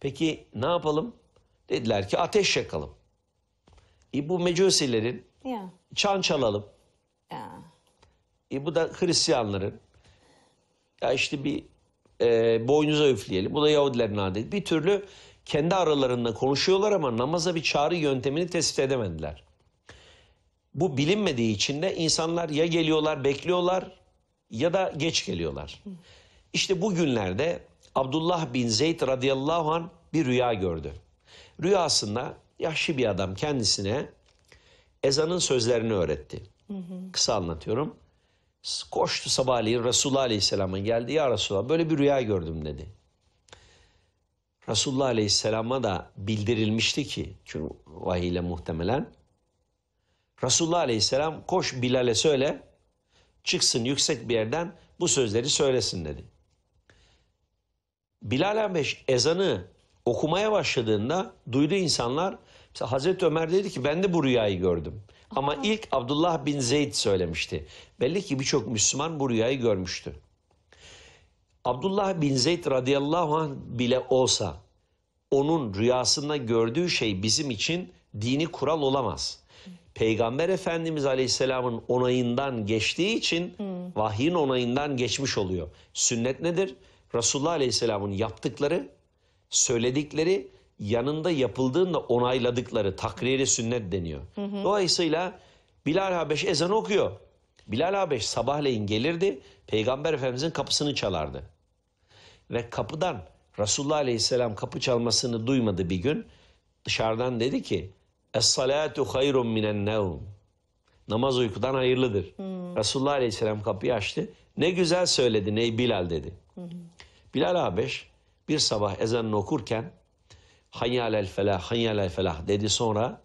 Peki ne yapalım? Dediler ki ateş yakalım. E bu mecusilerin Ya. çan çalalım. Ya. E bu da Hristiyanların. Ya işte bir e, boynuza üfleyelim. Bu da Yahudilerin adeti. Bir türlü kendi aralarında konuşuyorlar ama namaza bir çağrı yöntemini tespit edemediler. Bu bilinmediği için de insanlar ya geliyorlar, bekliyorlar ya da geç geliyorlar. İşte bugünlerde Abdullah bin Zeyd radıyallahu an bir rüya gördü. Rüyasında yaşlı bir adam kendisine ezanın sözlerini öğretti. Hı hı. Kısa anlatıyorum. Koştu sabahleyin Resulullah Aleyhisselam'a geldi. Ya Resulullah böyle bir rüya gördüm dedi. Resulullah Aleyhisselam'a da bildirilmişti ki çünkü vahiy ile muhtemelen. Resulullah Aleyhisselam koş Bilal'e söyle çıksın yüksek bir yerden bu sözleri söylesin dedi. Bilal Habeş ezanı okumaya başladığında duydu insanlar. Mesela Hazreti Ömer dedi ki ben de bu rüyayı gördüm. Ama Aha. ilk Abdullah bin Zeyd söylemişti. Belli ki birçok Müslüman bu rüyayı görmüştü. Abdullah bin Zeyd radıyallahu anh bile olsa onun rüyasında gördüğü şey bizim için dini kural olamaz. Peygamber Efendimiz Aleyhisselam'ın onayından geçtiği için hmm. vahyin onayından geçmiş oluyor. Sünnet nedir? Resulullah Aleyhisselam'ın yaptıkları söyledikleri yanında yapıldığında onayladıkları takriri sünnet deniyor. Hı hı. Dolayısıyla Bilal Habeş ezan okuyor. Bilal Habeş sabahleyin gelirdi, Peygamber Efendimizin kapısını çalardı. Ve kapıdan Resulullah Aleyhisselam kapı çalmasını duymadı bir gün. Dışarıdan dedi ki, Es-salatu hayrun minen nevm. Namaz uykudan hayırlıdır. Hmm. Resulullah Aleyhisselam kapıyı açtı. Ne güzel söyledin ey Bilal dedi. Hmm. Bilal Habeş bir sabah ezanını okurken el felah, hayyal el felah dedi sonra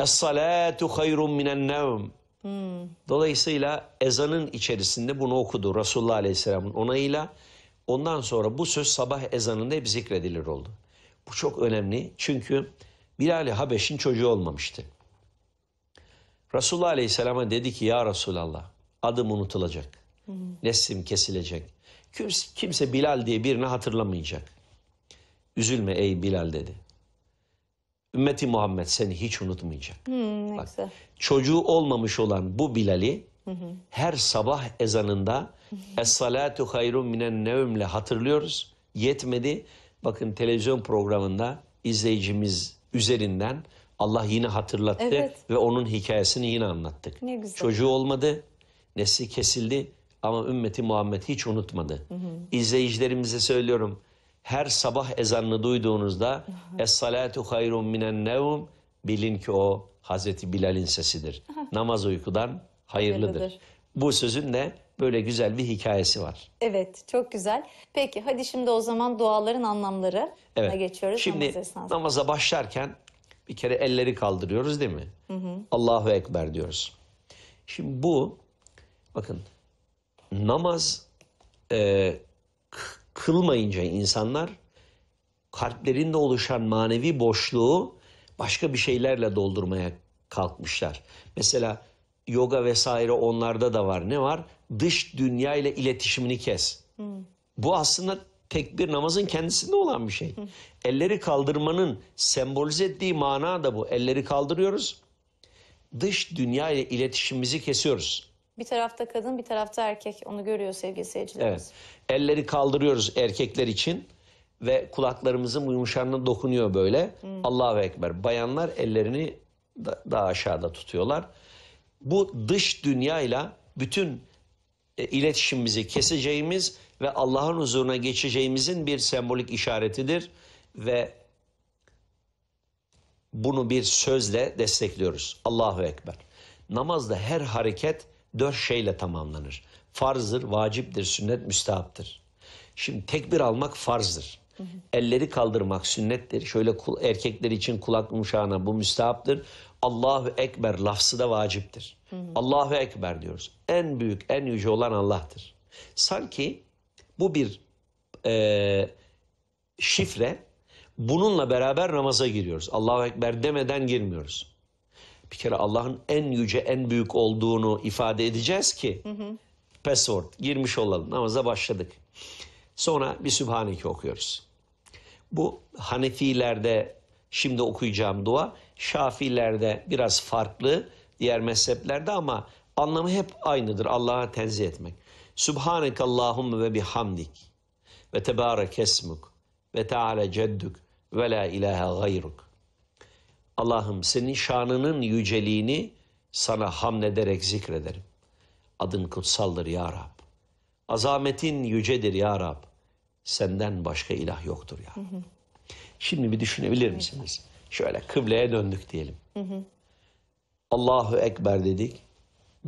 Es-salatu hayrun minen nevm. Hmm. Dolayısıyla ezanın içerisinde bunu okudu Resulullah Aleyhisselam'ın onayıyla. Ondan sonra bu söz sabah ezanında hep zikredilir oldu. Bu çok önemli çünkü Bilal-i Habeş'in çocuğu olmamıştı. Resulullah Aleyhisselam'a dedi ki ya Resulallah adım unutulacak. Hmm. Neslim kesilecek. Kimse, Bilal diye birini hatırlamayacak. Üzülme ey Bilal dedi. Ümmeti Muhammed seni hiç unutmayacak. Hmm, Bak, çocuğu olmamış olan bu Bilal'i her sabah ezanında Es-salatu hayrun minen nevmle hatırlıyoruz. Yetmedi. Bakın televizyon programında izleyicimiz üzerinden Allah yine hatırlattı evet. ve onun hikayesini yine anlattık. Ne güzel. Çocuğu olmadı, nesli kesildi ama ümmeti Muhammed hiç unutmadı. Hı hı. İzleyicilerimize söylüyorum. Her sabah ezanını duyduğunuzda Es-salatu hayrun minen nevm bilin ki o Hazreti Bilal'in sesidir. Namaz uykudan hayırlıdır. hayırlıdır. Bu sözün de böyle güzel bir hikayesi var. Evet çok güzel. Peki hadi şimdi o zaman duaların anlamları evet. geçiyoruz. Şimdi namaz esnasında. namaza başlarken bir kere elleri kaldırıyoruz değil mi? Hı hı. Allahu Ekber diyoruz. Şimdi bu bakın namaz e, kılmayınca insanlar kalplerinde oluşan manevi boşluğu başka bir şeylerle doldurmaya kalkmışlar. Mesela yoga vesaire onlarda da var. Ne var? Dış dünya ile iletişimini kes. Hmm. Bu aslında tek bir namazın kendisinde olan bir şey. Hmm. Elleri kaldırmanın sembolize ettiği mana da bu. Elleri kaldırıyoruz. Dış dünya ile iletişimimizi kesiyoruz. Bir tarafta kadın, bir tarafta erkek. Onu görüyor sevgili seyircilerimiz. Evet. Elleri kaldırıyoruz erkekler için ve kulaklarımızın yumuşarına dokunuyor böyle. Hmm. Allahu Ekber. Bayanlar ellerini da, daha aşağıda tutuyorlar. Bu dış dünyayla bütün e, iletişimimizi keseceğimiz ve Allah'ın huzuruna geçeceğimizin bir sembolik işaretidir ve bunu bir sözle destekliyoruz. Allahu Ekber. Namazda her hareket dört şeyle tamamlanır. Farzdır, vaciptir, sünnet, müstahaptır. Şimdi tekbir almak farzdır. Elleri kaldırmak sünnettir. Şöyle kul, erkekler için kulak yumuşağına bu müstahaptır. Allahu Ekber lafzı da vaciptir. Hı Allahu Ekber diyoruz. En büyük, en yüce olan Allah'tır. Sanki bu bir e, şifre. Bununla beraber namaza giriyoruz. Allahu Ekber demeden girmiyoruz bir kere Allah'ın en yüce, en büyük olduğunu ifade edeceğiz ki hı hı. password girmiş olalım. Namaza başladık. Sonra bir Sübhaneke okuyoruz. Bu Hanefilerde şimdi okuyacağım dua Şafilerde biraz farklı diğer mezheplerde ama anlamı hep aynıdır. Allah'a tenzih etmek. Sübhaneke Allahümme ve bihamdik ve tebarek esmuk ve teala cedduk ve la ilahe gayruk. Allah'ım senin şanının yüceliğini sana hamlederek zikrederim. Adın kutsaldır ya Rab. Azametin yücedir ya Rab. Senden başka ilah yoktur ya Hı hı. Şimdi bir düşünebilir misiniz? Şöyle kıbleye döndük diyelim. Hı hı. Allahu Ekber dedik.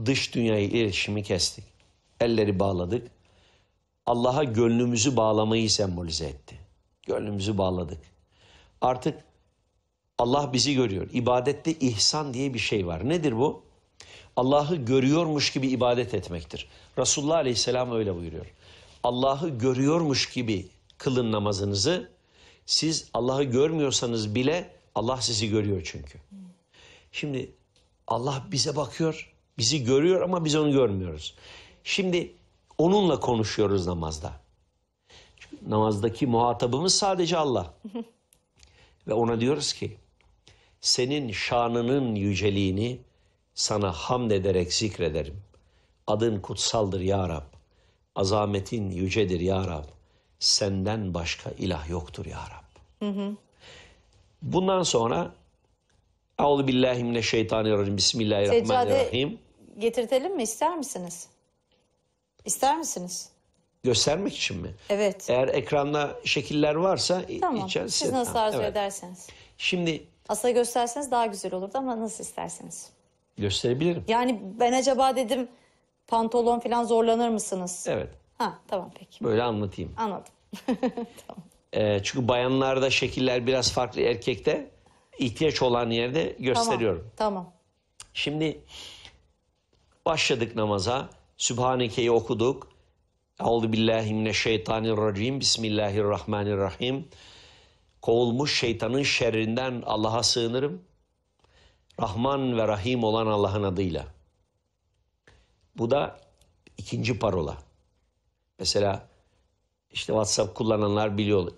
Dış dünyayı iletişimi kestik. Elleri bağladık. Allah'a gönlümüzü bağlamayı sembolize etti. Gönlümüzü bağladık. Artık Allah bizi görüyor. İbadette ihsan diye bir şey var. Nedir bu? Allah'ı görüyormuş gibi ibadet etmektir. Resulullah Aleyhisselam öyle buyuruyor. Allah'ı görüyormuş gibi kılın namazınızı. Siz Allah'ı görmüyorsanız bile Allah sizi görüyor çünkü. Şimdi Allah bize bakıyor, bizi görüyor ama biz onu görmüyoruz. Şimdi onunla konuşuyoruz namazda. Çünkü namazdaki muhatabımız sadece Allah. Ve ona diyoruz ki senin şanının yüceliğini sana hamd ederek zikrederim. Adın kutsaldır ya Rab. Azametin yücedir ya Rab. Senden başka ilah yoktur ya Rab. Hı hı. Bundan sonra Euzu billahi mineşşeytanirracim. Bismillahirrahmanirrahim. Seccade getirtelim mi ister misiniz? İster misiniz? Göstermek için mi? Evet. Eğer ekranda şekiller varsa tamam. içerisi. Siz nasıl arzu evet. ederseniz. Şimdi aslında gösterseniz daha güzel olurdu ama nasıl isterseniz. Gösterebilirim. Yani ben acaba dedim pantolon falan zorlanır mısınız? Evet. Ha tamam peki. Böyle anlatayım. Anladım. tamam. Ee, çünkü bayanlarda şekiller biraz farklı erkekte ihtiyaç olan yerde gösteriyorum. Tamam. tamam. Şimdi başladık namaza. Sübhaneke'yi okuduk. Euzu billahi mineşşeytanirracim. Bismillahirrahmanirrahim kovulmuş şeytanın şerrinden Allah'a sığınırım. Rahman ve Rahim olan Allah'ın adıyla. Bu da ikinci parola. Mesela işte WhatsApp kullananlar biliyor.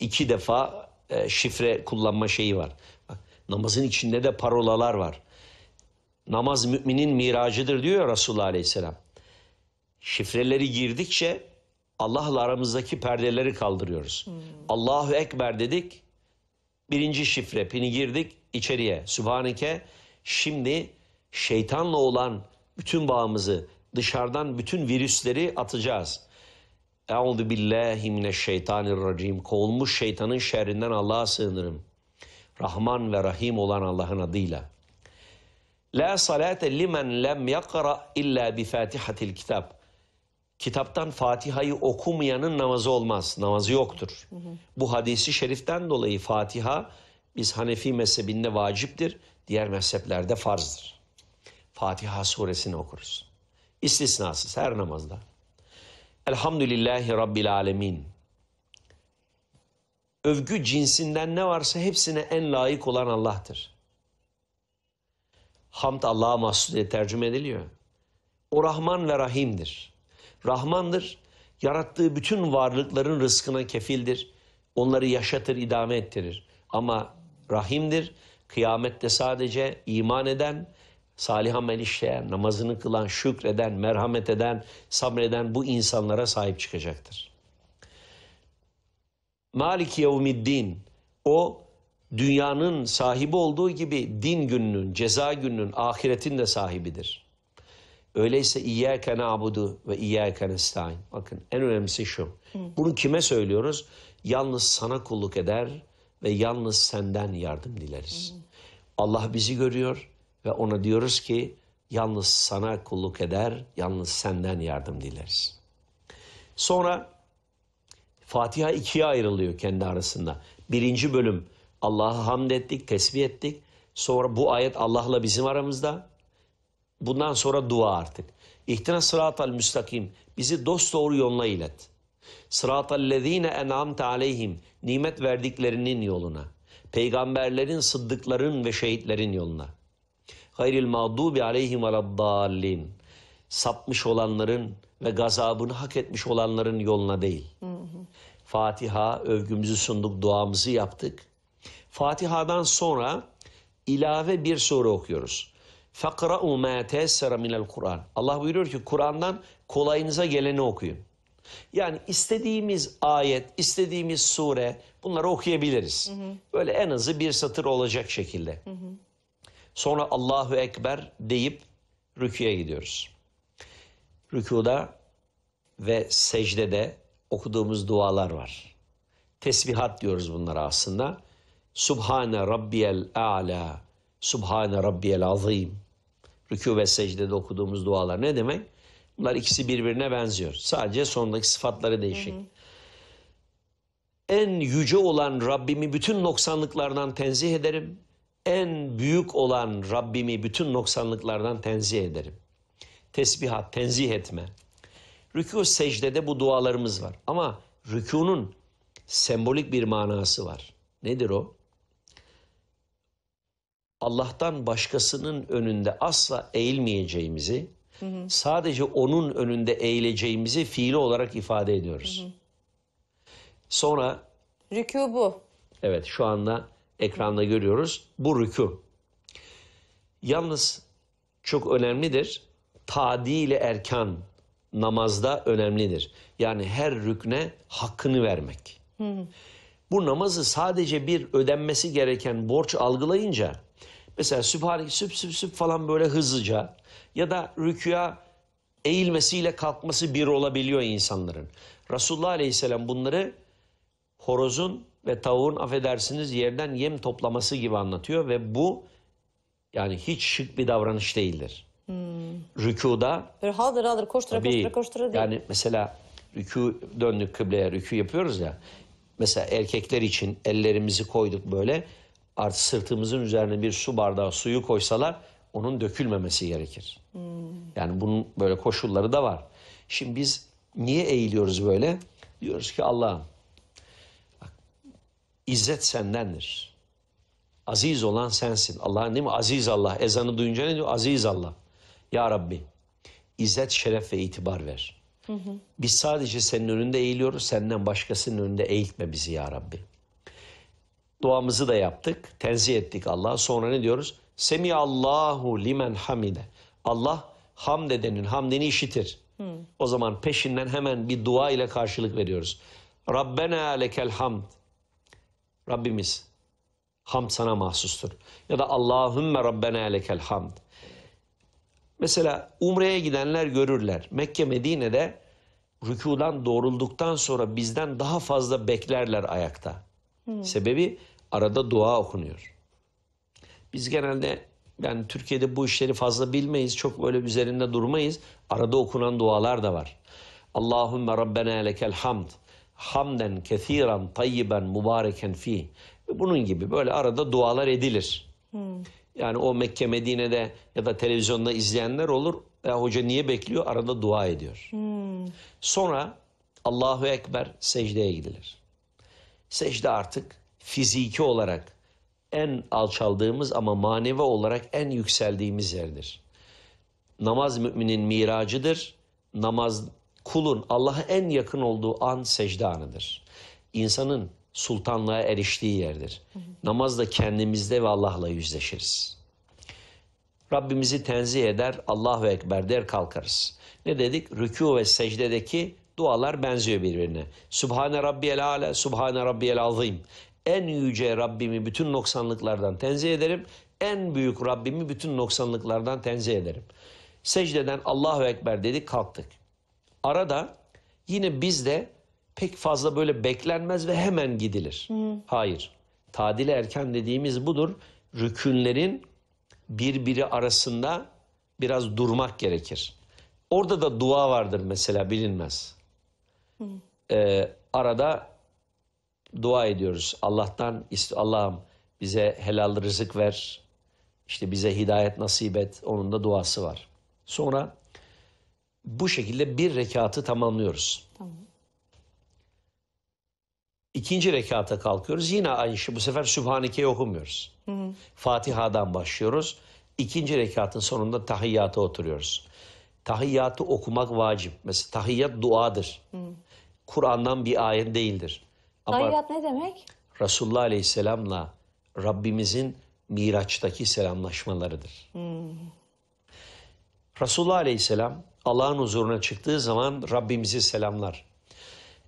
İki defa e, şifre kullanma şeyi var. Bak, namazın içinde de parolalar var. Namaz müminin miracıdır diyor Resulullah Aleyhisselam. Şifreleri girdikçe Allah'la aramızdaki perdeleri kaldırıyoruz. Hmm. Allahu Ekber dedik. Birinci şifre pini girdik içeriye. Sübhaneke şimdi şeytanla olan bütün bağımızı dışarıdan bütün virüsleri atacağız. Euzu billahi mineşşeytanirracim. Kovulmuş şeytanın şerrinden Allah'a sığınırım. Rahman ve Rahim olan Allah'ın adıyla. La salate limen lem yakra illa bi fatihatil kitab kitaptan Fatiha'yı okumayanın namazı olmaz. Namazı yoktur. Hı hı. Bu hadisi şeriften dolayı Fatiha biz Hanefi mezhebinde vaciptir. Diğer mezheplerde farzdır. Fatiha suresini okuruz. İstisnasız her namazda. Elhamdülillahi Rabbil Alemin. Övgü cinsinden ne varsa hepsine en layık olan Allah'tır. Hamd Allah'a mahsus diye tercüme ediliyor. O Rahman ve Rahim'dir. Rahmandır. Yarattığı bütün varlıkların rızkına kefildir. Onları yaşatır, idame ettirir. Ama rahimdir. Kıyamette sadece iman eden, salih amel işleyen, namazını kılan, şükreden, merhamet eden, sabreden bu insanlara sahip çıkacaktır. Malik yevmiddin o dünyanın sahibi olduğu gibi din gününün, ceza gününün, ahiretin de sahibidir. Öyleyse İyyâke nâbudu ve İyyâke nestaîn. Bakın en önemlisi şu. Bunu kime söylüyoruz? Yalnız sana kulluk eder ve yalnız senden yardım dileriz. Allah bizi görüyor ve ona diyoruz ki yalnız sana kulluk eder, yalnız senden yardım dileriz. Sonra Fatiha ikiye ayrılıyor kendi arasında. Birinci bölüm Allah'a hamd ettik, tesbih ettik. Sonra bu ayet Allah'la bizim aramızda. Bundan sonra dua artık. İhtina sıratal müstakim. Bizi dost doğru yoluna ilet. Sıratal lezine en'amte aleyhim. Nimet verdiklerinin yoluna. Peygamberlerin, sıddıkların ve şehitlerin yoluna. Gayril mağdubi aleyhim aladdallin. Sapmış olanların ve gazabını hak etmiş olanların yoluna değil. Hı hı. Fatiha övgümüzü sunduk, duamızı yaptık. Fatiha'dan sonra ilave bir sure okuyoruz. فَقْرَعُوا مَا تَيَسَّرَ مِنَ Kur'an. Allah buyuruyor ki Kur'an'dan kolayınıza geleni okuyun. Yani istediğimiz ayet, istediğimiz sure bunları okuyabiliriz. Hı hı. Böyle en azı bir satır olacak şekilde. Hı hı. Sonra Allahu Ekber deyip rüküye gidiyoruz. Rükuda ve secdede okuduğumuz dualar var. Tesbihat diyoruz bunlara aslında. Subhane Rabbiyel A'la Subhane Rabbiyel Azim. Rükû ve secdede okuduğumuz dualar ne demek? Bunlar ikisi birbirine benziyor. Sadece sondaki sıfatları değişik. Hı hı. En yüce olan Rabbimi bütün noksanlıklardan tenzih ederim. En büyük olan Rabbimi bütün noksanlıklardan tenzih ederim. Tesbihat, tenzih etme. Rükû secdede bu dualarımız var. Ama rükûnun sembolik bir manası var. Nedir o? Allah'tan başkasının önünde asla eğilmeyeceğimizi, hı hı. sadece onun önünde eğileceğimizi fiili olarak ifade ediyoruz. Hı hı. Sonra... Rükû bu. Evet şu anda ekranda görüyoruz. Bu rükû. Yalnız çok önemlidir. Tadil-i erkan namazda önemlidir. Yani her rükne hakkını vermek. Hı hı. Bu namazı sadece bir ödenmesi gereken borç algılayınca Mesela sübhane süp süp süp falan böyle hızlıca ya da rüküya eğilmesiyle kalkması bir olabiliyor insanların. Resulullah Aleyhisselam bunları horozun ve tavuğun affedersiniz yerden yem toplaması gibi anlatıyor ve bu yani hiç şık bir davranış değildir. Hmm. Rükuda böyle haldır haldır koştura tabii, koştura koştura değil. Yani mesela rükû döndük kıbleye rükû yapıyoruz ya. Mesela erkekler için ellerimizi koyduk böyle artı sırtımızın üzerine bir su bardağı suyu koysalar onun dökülmemesi gerekir. Hmm. Yani bunun böyle koşulları da var. Şimdi biz niye eğiliyoruz böyle? Diyoruz ki Allah'ım İzzet sendendir. Aziz olan sensin. Allah değil mi? Aziz Allah. Ezanı duyunca ne diyor? Aziz Allah. Ya Rabbi izzet, şeref ve itibar ver. Hı hı. Biz sadece senin önünde eğiliyoruz. Senden başkasının önünde eğiltme bizi ya Rabbi. Duamızı da yaptık. Tenzih ettik Allah'a. Sonra ne diyoruz? Semi Allahu limen hamide. Allah hamd edenin hamdini işitir. Hmm. O zaman peşinden hemen bir dua ile karşılık veriyoruz. Rabbena lekel hamd. Rabbimiz hamd sana mahsustur. Ya da Allahümme Rabbena lekel hamd. Mesela Umre'ye gidenler görürler. Mekke Medine'de rükudan doğrulduktan sonra bizden daha fazla beklerler ayakta. Hmm. Sebebi Arada dua okunuyor. Biz genelde yani Türkiye'de bu işleri fazla bilmeyiz. Çok böyle üzerinde durmayız. Arada okunan dualar da var. Allahümme Rabbena lekel hamd. Hamden kethiren tayyiben mübareken fi. Bunun gibi böyle arada dualar edilir. Hmm. Yani o Mekke Medine'de ya da televizyonda izleyenler olur. Ya hoca niye bekliyor? Arada dua ediyor. Hmm. Sonra Allahu Ekber secdeye gidilir. Secde artık fiziki olarak en alçaldığımız ama manevi olarak en yükseldiğimiz yerdir. Namaz müminin miracıdır. Namaz kulun Allah'a en yakın olduğu an secde anıdır. İnsanın sultanlığa eriştiği yerdir. Hı hı. kendimizde ve Allah'la yüzleşiriz. Rabbimizi tenzih eder, Allahu Ekber der kalkarız. Ne dedik? Rükû ve secdedeki dualar benziyor birbirine. Sübhane Rabbiyel Ala, Sübhane Rabbiyel Azim. En yüce Rabbimi bütün noksanlıklardan tenzih ederim. En büyük Rabbimi bütün noksanlıklardan tenzih ederim. Secdeden Allahu Ekber dedik kalktık. Arada yine bizde pek fazla böyle beklenmez ve hemen gidilir. Hı. Hayır. Tadil erken dediğimiz budur. Rükünlerin birbiri arasında biraz durmak gerekir. Orada da dua vardır mesela bilinmez. Hı. Ee, arada dua ediyoruz. Allah'tan Allah'ım bize helal rızık ver. İşte bize hidayet nasip et. Onun da duası var. Sonra bu şekilde bir rekatı tamamlıyoruz. Tamam. İkinci rekata kalkıyoruz. Yine aynı şey. Bu sefer Sübhaneke'yi okumuyoruz. Hı hı. Fatiha'dan başlıyoruz. İkinci rekatın sonunda tahiyyata oturuyoruz. Tahiyyatı okumak vacip. Mesela tahiyyat duadır. Kur'an'dan bir ayet değildir. Tarikat ne demek? Resulullah Aleyhisselam'la Rabbimizin Miraç'taki selamlaşmalarıdır. Hmm. Resulullah Aleyhisselam Allah'ın huzuruna çıktığı zaman Rabbimizi selamlar.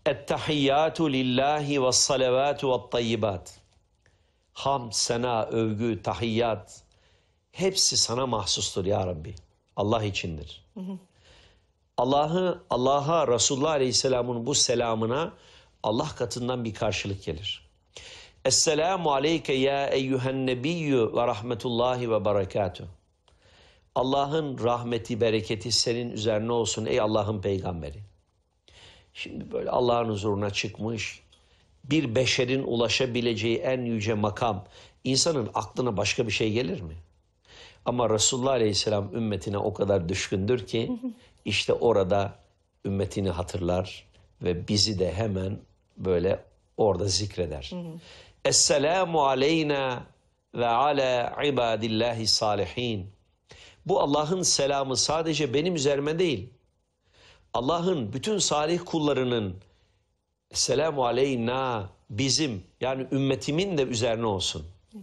Ettehiyyatu lillahi ve salavatu ve tayyibat. Ham, sena, övgü, tahiyyat hepsi sana mahsustur ya Rabbi. Allah içindir. Allah'ı Allah'a Resulullah Aleyhisselam'ın bu selamına Allah katından bir karşılık gelir. Esselamu aleyke ya eyyühen nebiyyü ve rahmetullahi ve berekatuhu. Allah'ın rahmeti, bereketi senin üzerine olsun ey Allah'ın peygamberi. Şimdi böyle Allah'ın huzuruna çıkmış, bir beşerin ulaşabileceği en yüce makam, insanın aklına başka bir şey gelir mi? Ama Resulullah Aleyhisselam ümmetine o kadar düşkündür ki, işte orada ümmetini hatırlar ve bizi de hemen böyle orada zikreder. Esselamu aleyna ve ala ibadillahi salihin. Bu Allah'ın selamı sadece benim üzerime değil. Allah'ın bütün salih kullarının selamu aleyna bizim yani ümmetimin de üzerine olsun. Hı.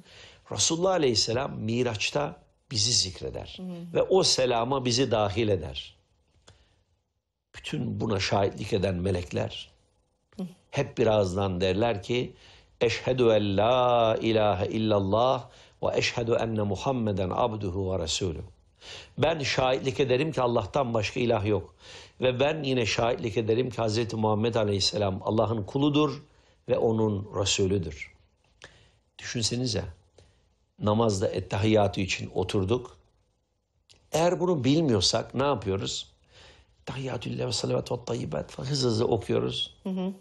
Resulullah Aleyhisselam Miraç'ta bizi zikreder ve o selama bizi dahil eder. Bütün buna şahitlik eden melekler hep birazdan derler ki Eşhedü en la ilahe illallah ve eşhedü enne Muhammeden abduhu ve resulü. Ben şahitlik ederim ki Allah'tan başka ilah yok. Ve ben yine şahitlik ederim ki Hz. Muhammed Aleyhisselam Allah'ın kuludur ve onun Resulüdür. Düşünsenize namazda ettehiyatı için oturduk. Eğer bunu bilmiyorsak ne yapıyoruz? Tahiyyatüllâh ve salavatü ve tayyibat hızlı hızlı okuyoruz. Hı hı.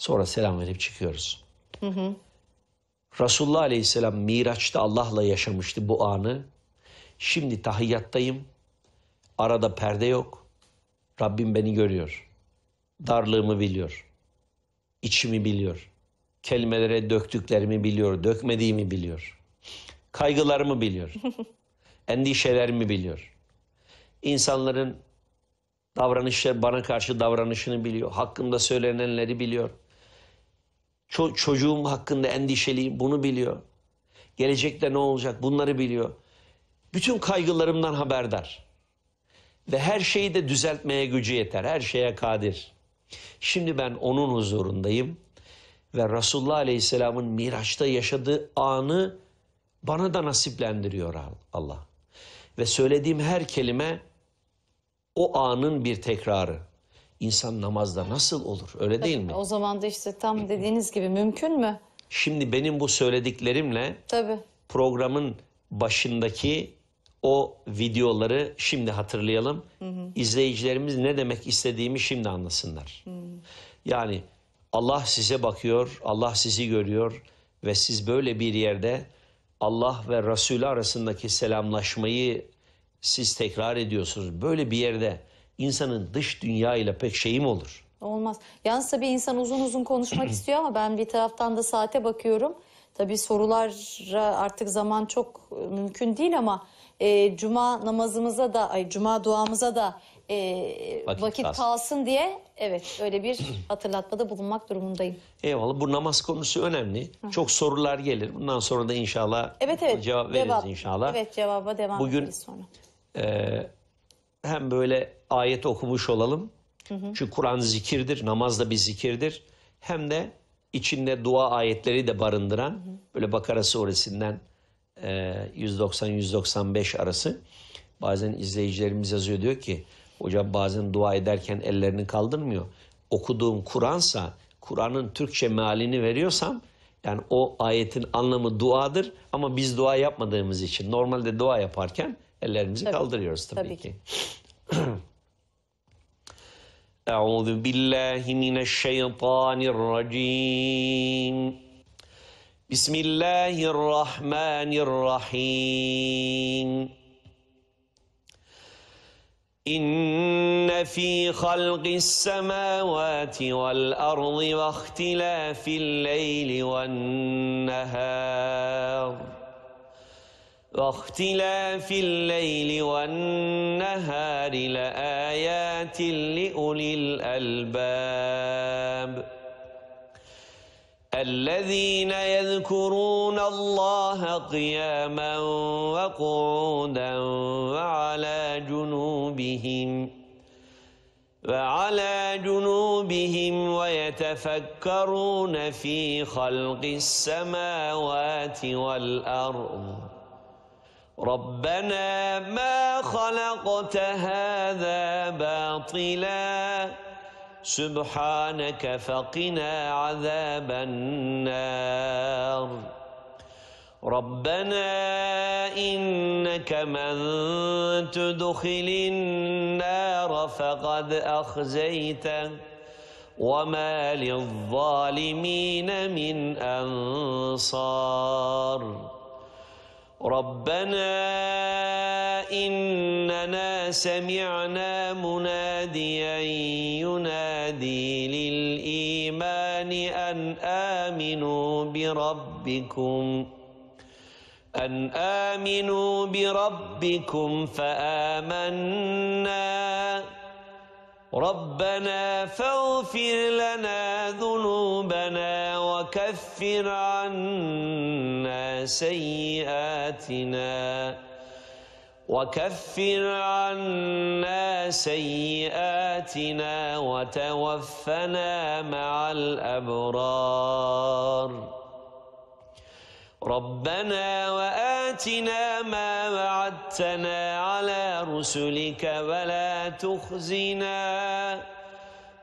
Sonra selam verip çıkıyoruz. Hı hı. Resulullah Aleyhisselam Miraç'ta Allah'la yaşamıştı bu anı. Şimdi tahiyyattayım. Arada perde yok. Rabbim beni görüyor. Darlığımı biliyor. İçimi biliyor. Kelimelere döktüklerimi biliyor, dökmediğimi biliyor. Kaygılarımı biliyor. endişelerimi biliyor. İnsanların davranışları bana karşı davranışını biliyor. Hakkında söylenenleri biliyor. Ço- çocuğum hakkında endişeliyim bunu biliyor. Gelecekte ne olacak bunları biliyor. Bütün kaygılarımdan haberdar. Ve her şeyi de düzeltmeye gücü yeter. Her şeye kadir. Şimdi ben onun huzurundayım. Ve Resulullah Aleyhisselam'ın Miraç'ta yaşadığı anı bana da nasiplendiriyor Allah. Ve söylediğim her kelime o anın bir tekrarı. İnsan namazda nasıl olur? Öyle Tabii, değil mi? O zaman da işte tam dediğiniz gibi mümkün mü? Şimdi benim bu söylediklerimle Tabii. programın başındaki o videoları şimdi hatırlayalım. Hı hı. İzleyicilerimiz ne demek istediğimi şimdi anlasınlar. Hı. Yani Allah size bakıyor, Allah sizi görüyor ve siz böyle bir yerde Allah ve Resulü arasındaki selamlaşmayı siz tekrar ediyorsunuz. Böyle bir yerde insanın dış dünya ile pek şeyim olur. Olmaz. Yalnız tabii insan uzun uzun konuşmak istiyor ama ben bir taraftan da saate bakıyorum. Tabii sorulara artık zaman çok e, mümkün değil ama e, cuma namazımıza da ay cuma duamıza da e, vakit, vakit kalsın. diye evet öyle bir hatırlatmada bulunmak durumundayım. Eyvallah bu namaz konusu önemli. Çok sorular gelir. Bundan sonra da inşallah evet, evet, cevap veririz cevap, inşallah. Evet cevaba devam Bugün, ederiz sonra. E, hem böyle ayet okumuş olalım. Hı hı. Çünkü Kur'an zikirdir, namaz da bir zikirdir. Hem de içinde dua ayetleri de barındıran hı hı. böyle Bakara suresinden e, 190-195 arası bazen izleyicilerimiz yazıyor diyor ki hocam bazen dua ederken ellerini kaldırmıyor. Okuduğum Kur'ansa Kur'an'ın Türkçe mealini veriyorsam yani o ayetin anlamı duadır ama biz dua yapmadığımız için normalde dua yaparken ellerimizi tabii. kaldırıyoruz tabii, tabii ki. Euzu billahi mineşşeytanirracim. Bismillahirrahmanirrahim. إن في خلق السماوات والأرض واختلاف الليل والنهار واختلاف الليل والنهار لآيات لأولي الألباب الذين يذكرون الله قياما وقعودا وعلى جنوبهم وعلى جنوبهم ويتفكرون في خلق السماوات والأرض رَبَّنَا مَا خَلَقْتَ هَذَا بَاطِلًا سُبْحَانَكَ فَقِنَا عَذَابَ النَّارِ رَبَّنَا إِنَّكَ مَن تُدْخِلِ النَّارَ فَقَدْ أَخْزَيْتَهُ وَمَا لِلظَّالِمِينَ مِنْ أَنصَارٍ ربنا إننا سمعنا مناديا ينادي للإيمان أن آمنوا بربكم أن آمنوا بربكم فآمنا ربنا فاغفر لنا ذنوبنا وكفر عنا سيئاتنا وكفر عنا سيئاتنا وتوفنا مع الأبرار ربنا وآتنا ما وعدتنا على رسلك ولا تخزنا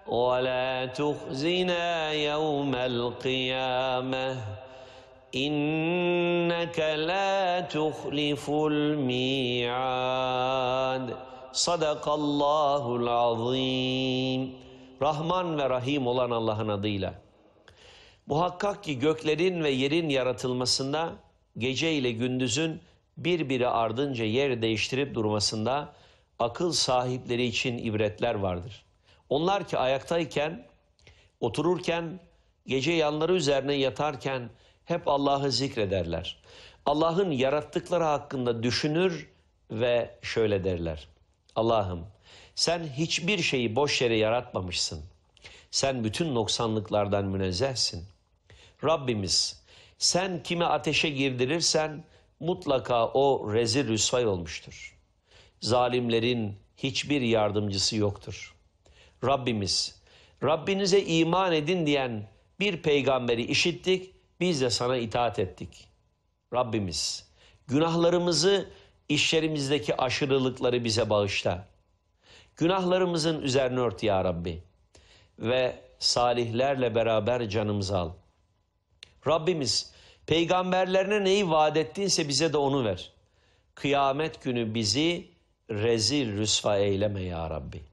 ولا تخزنا يوم القيامة إنك لا تخلف الميعاد صدق الله العظيم رحمن ورحيم Rahim olan Allah'ın adıyla. Muhakkak ki göklerin ve yerin yaratılmasında gece ile gündüzün birbiri ardınca yer değiştirip durmasında akıl sahipleri için ibretler vardır. Onlar ki ayaktayken, otururken, gece yanları üzerine yatarken hep Allah'ı zikrederler. Allah'ın yarattıkları hakkında düşünür ve şöyle derler. Allah'ım sen hiçbir şeyi boş yere yaratmamışsın. Sen bütün noksanlıklardan münezzehsin.'' Rabbimiz sen kime ateşe girdirirsen mutlaka o rezil rüsvay olmuştur. Zalimlerin hiçbir yardımcısı yoktur. Rabbimiz, Rabbinize iman edin diyen bir peygamberi işittik, biz de sana itaat ettik. Rabbimiz, günahlarımızı işlerimizdeki aşırılıkları bize bağışla. Günahlarımızın üzerine ört ya Rabbi ve salihlerle beraber canımızı al.'' Rabbimiz peygamberlerine neyi vaat ettiyse bize de onu ver. Kıyamet günü bizi rezil rüsva eyleme ya Rabbi.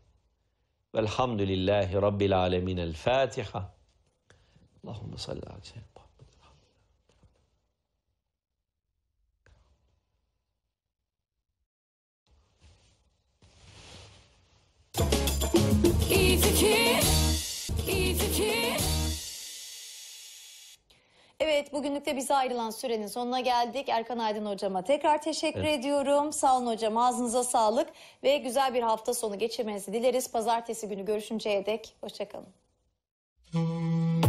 Velhamdülillahi Rabbil alemin. El Fatiha. Allahümme salli ala İyi fikir, iyi fikir. Evet bugünlükte bize ayrılan sürenin sonuna geldik. Erkan Aydın hocama tekrar teşekkür evet. ediyorum. Sağ olun hocam ağzınıza sağlık ve güzel bir hafta sonu geçirmenizi dileriz. Pazartesi günü görüşünceye dek hoşçakalın.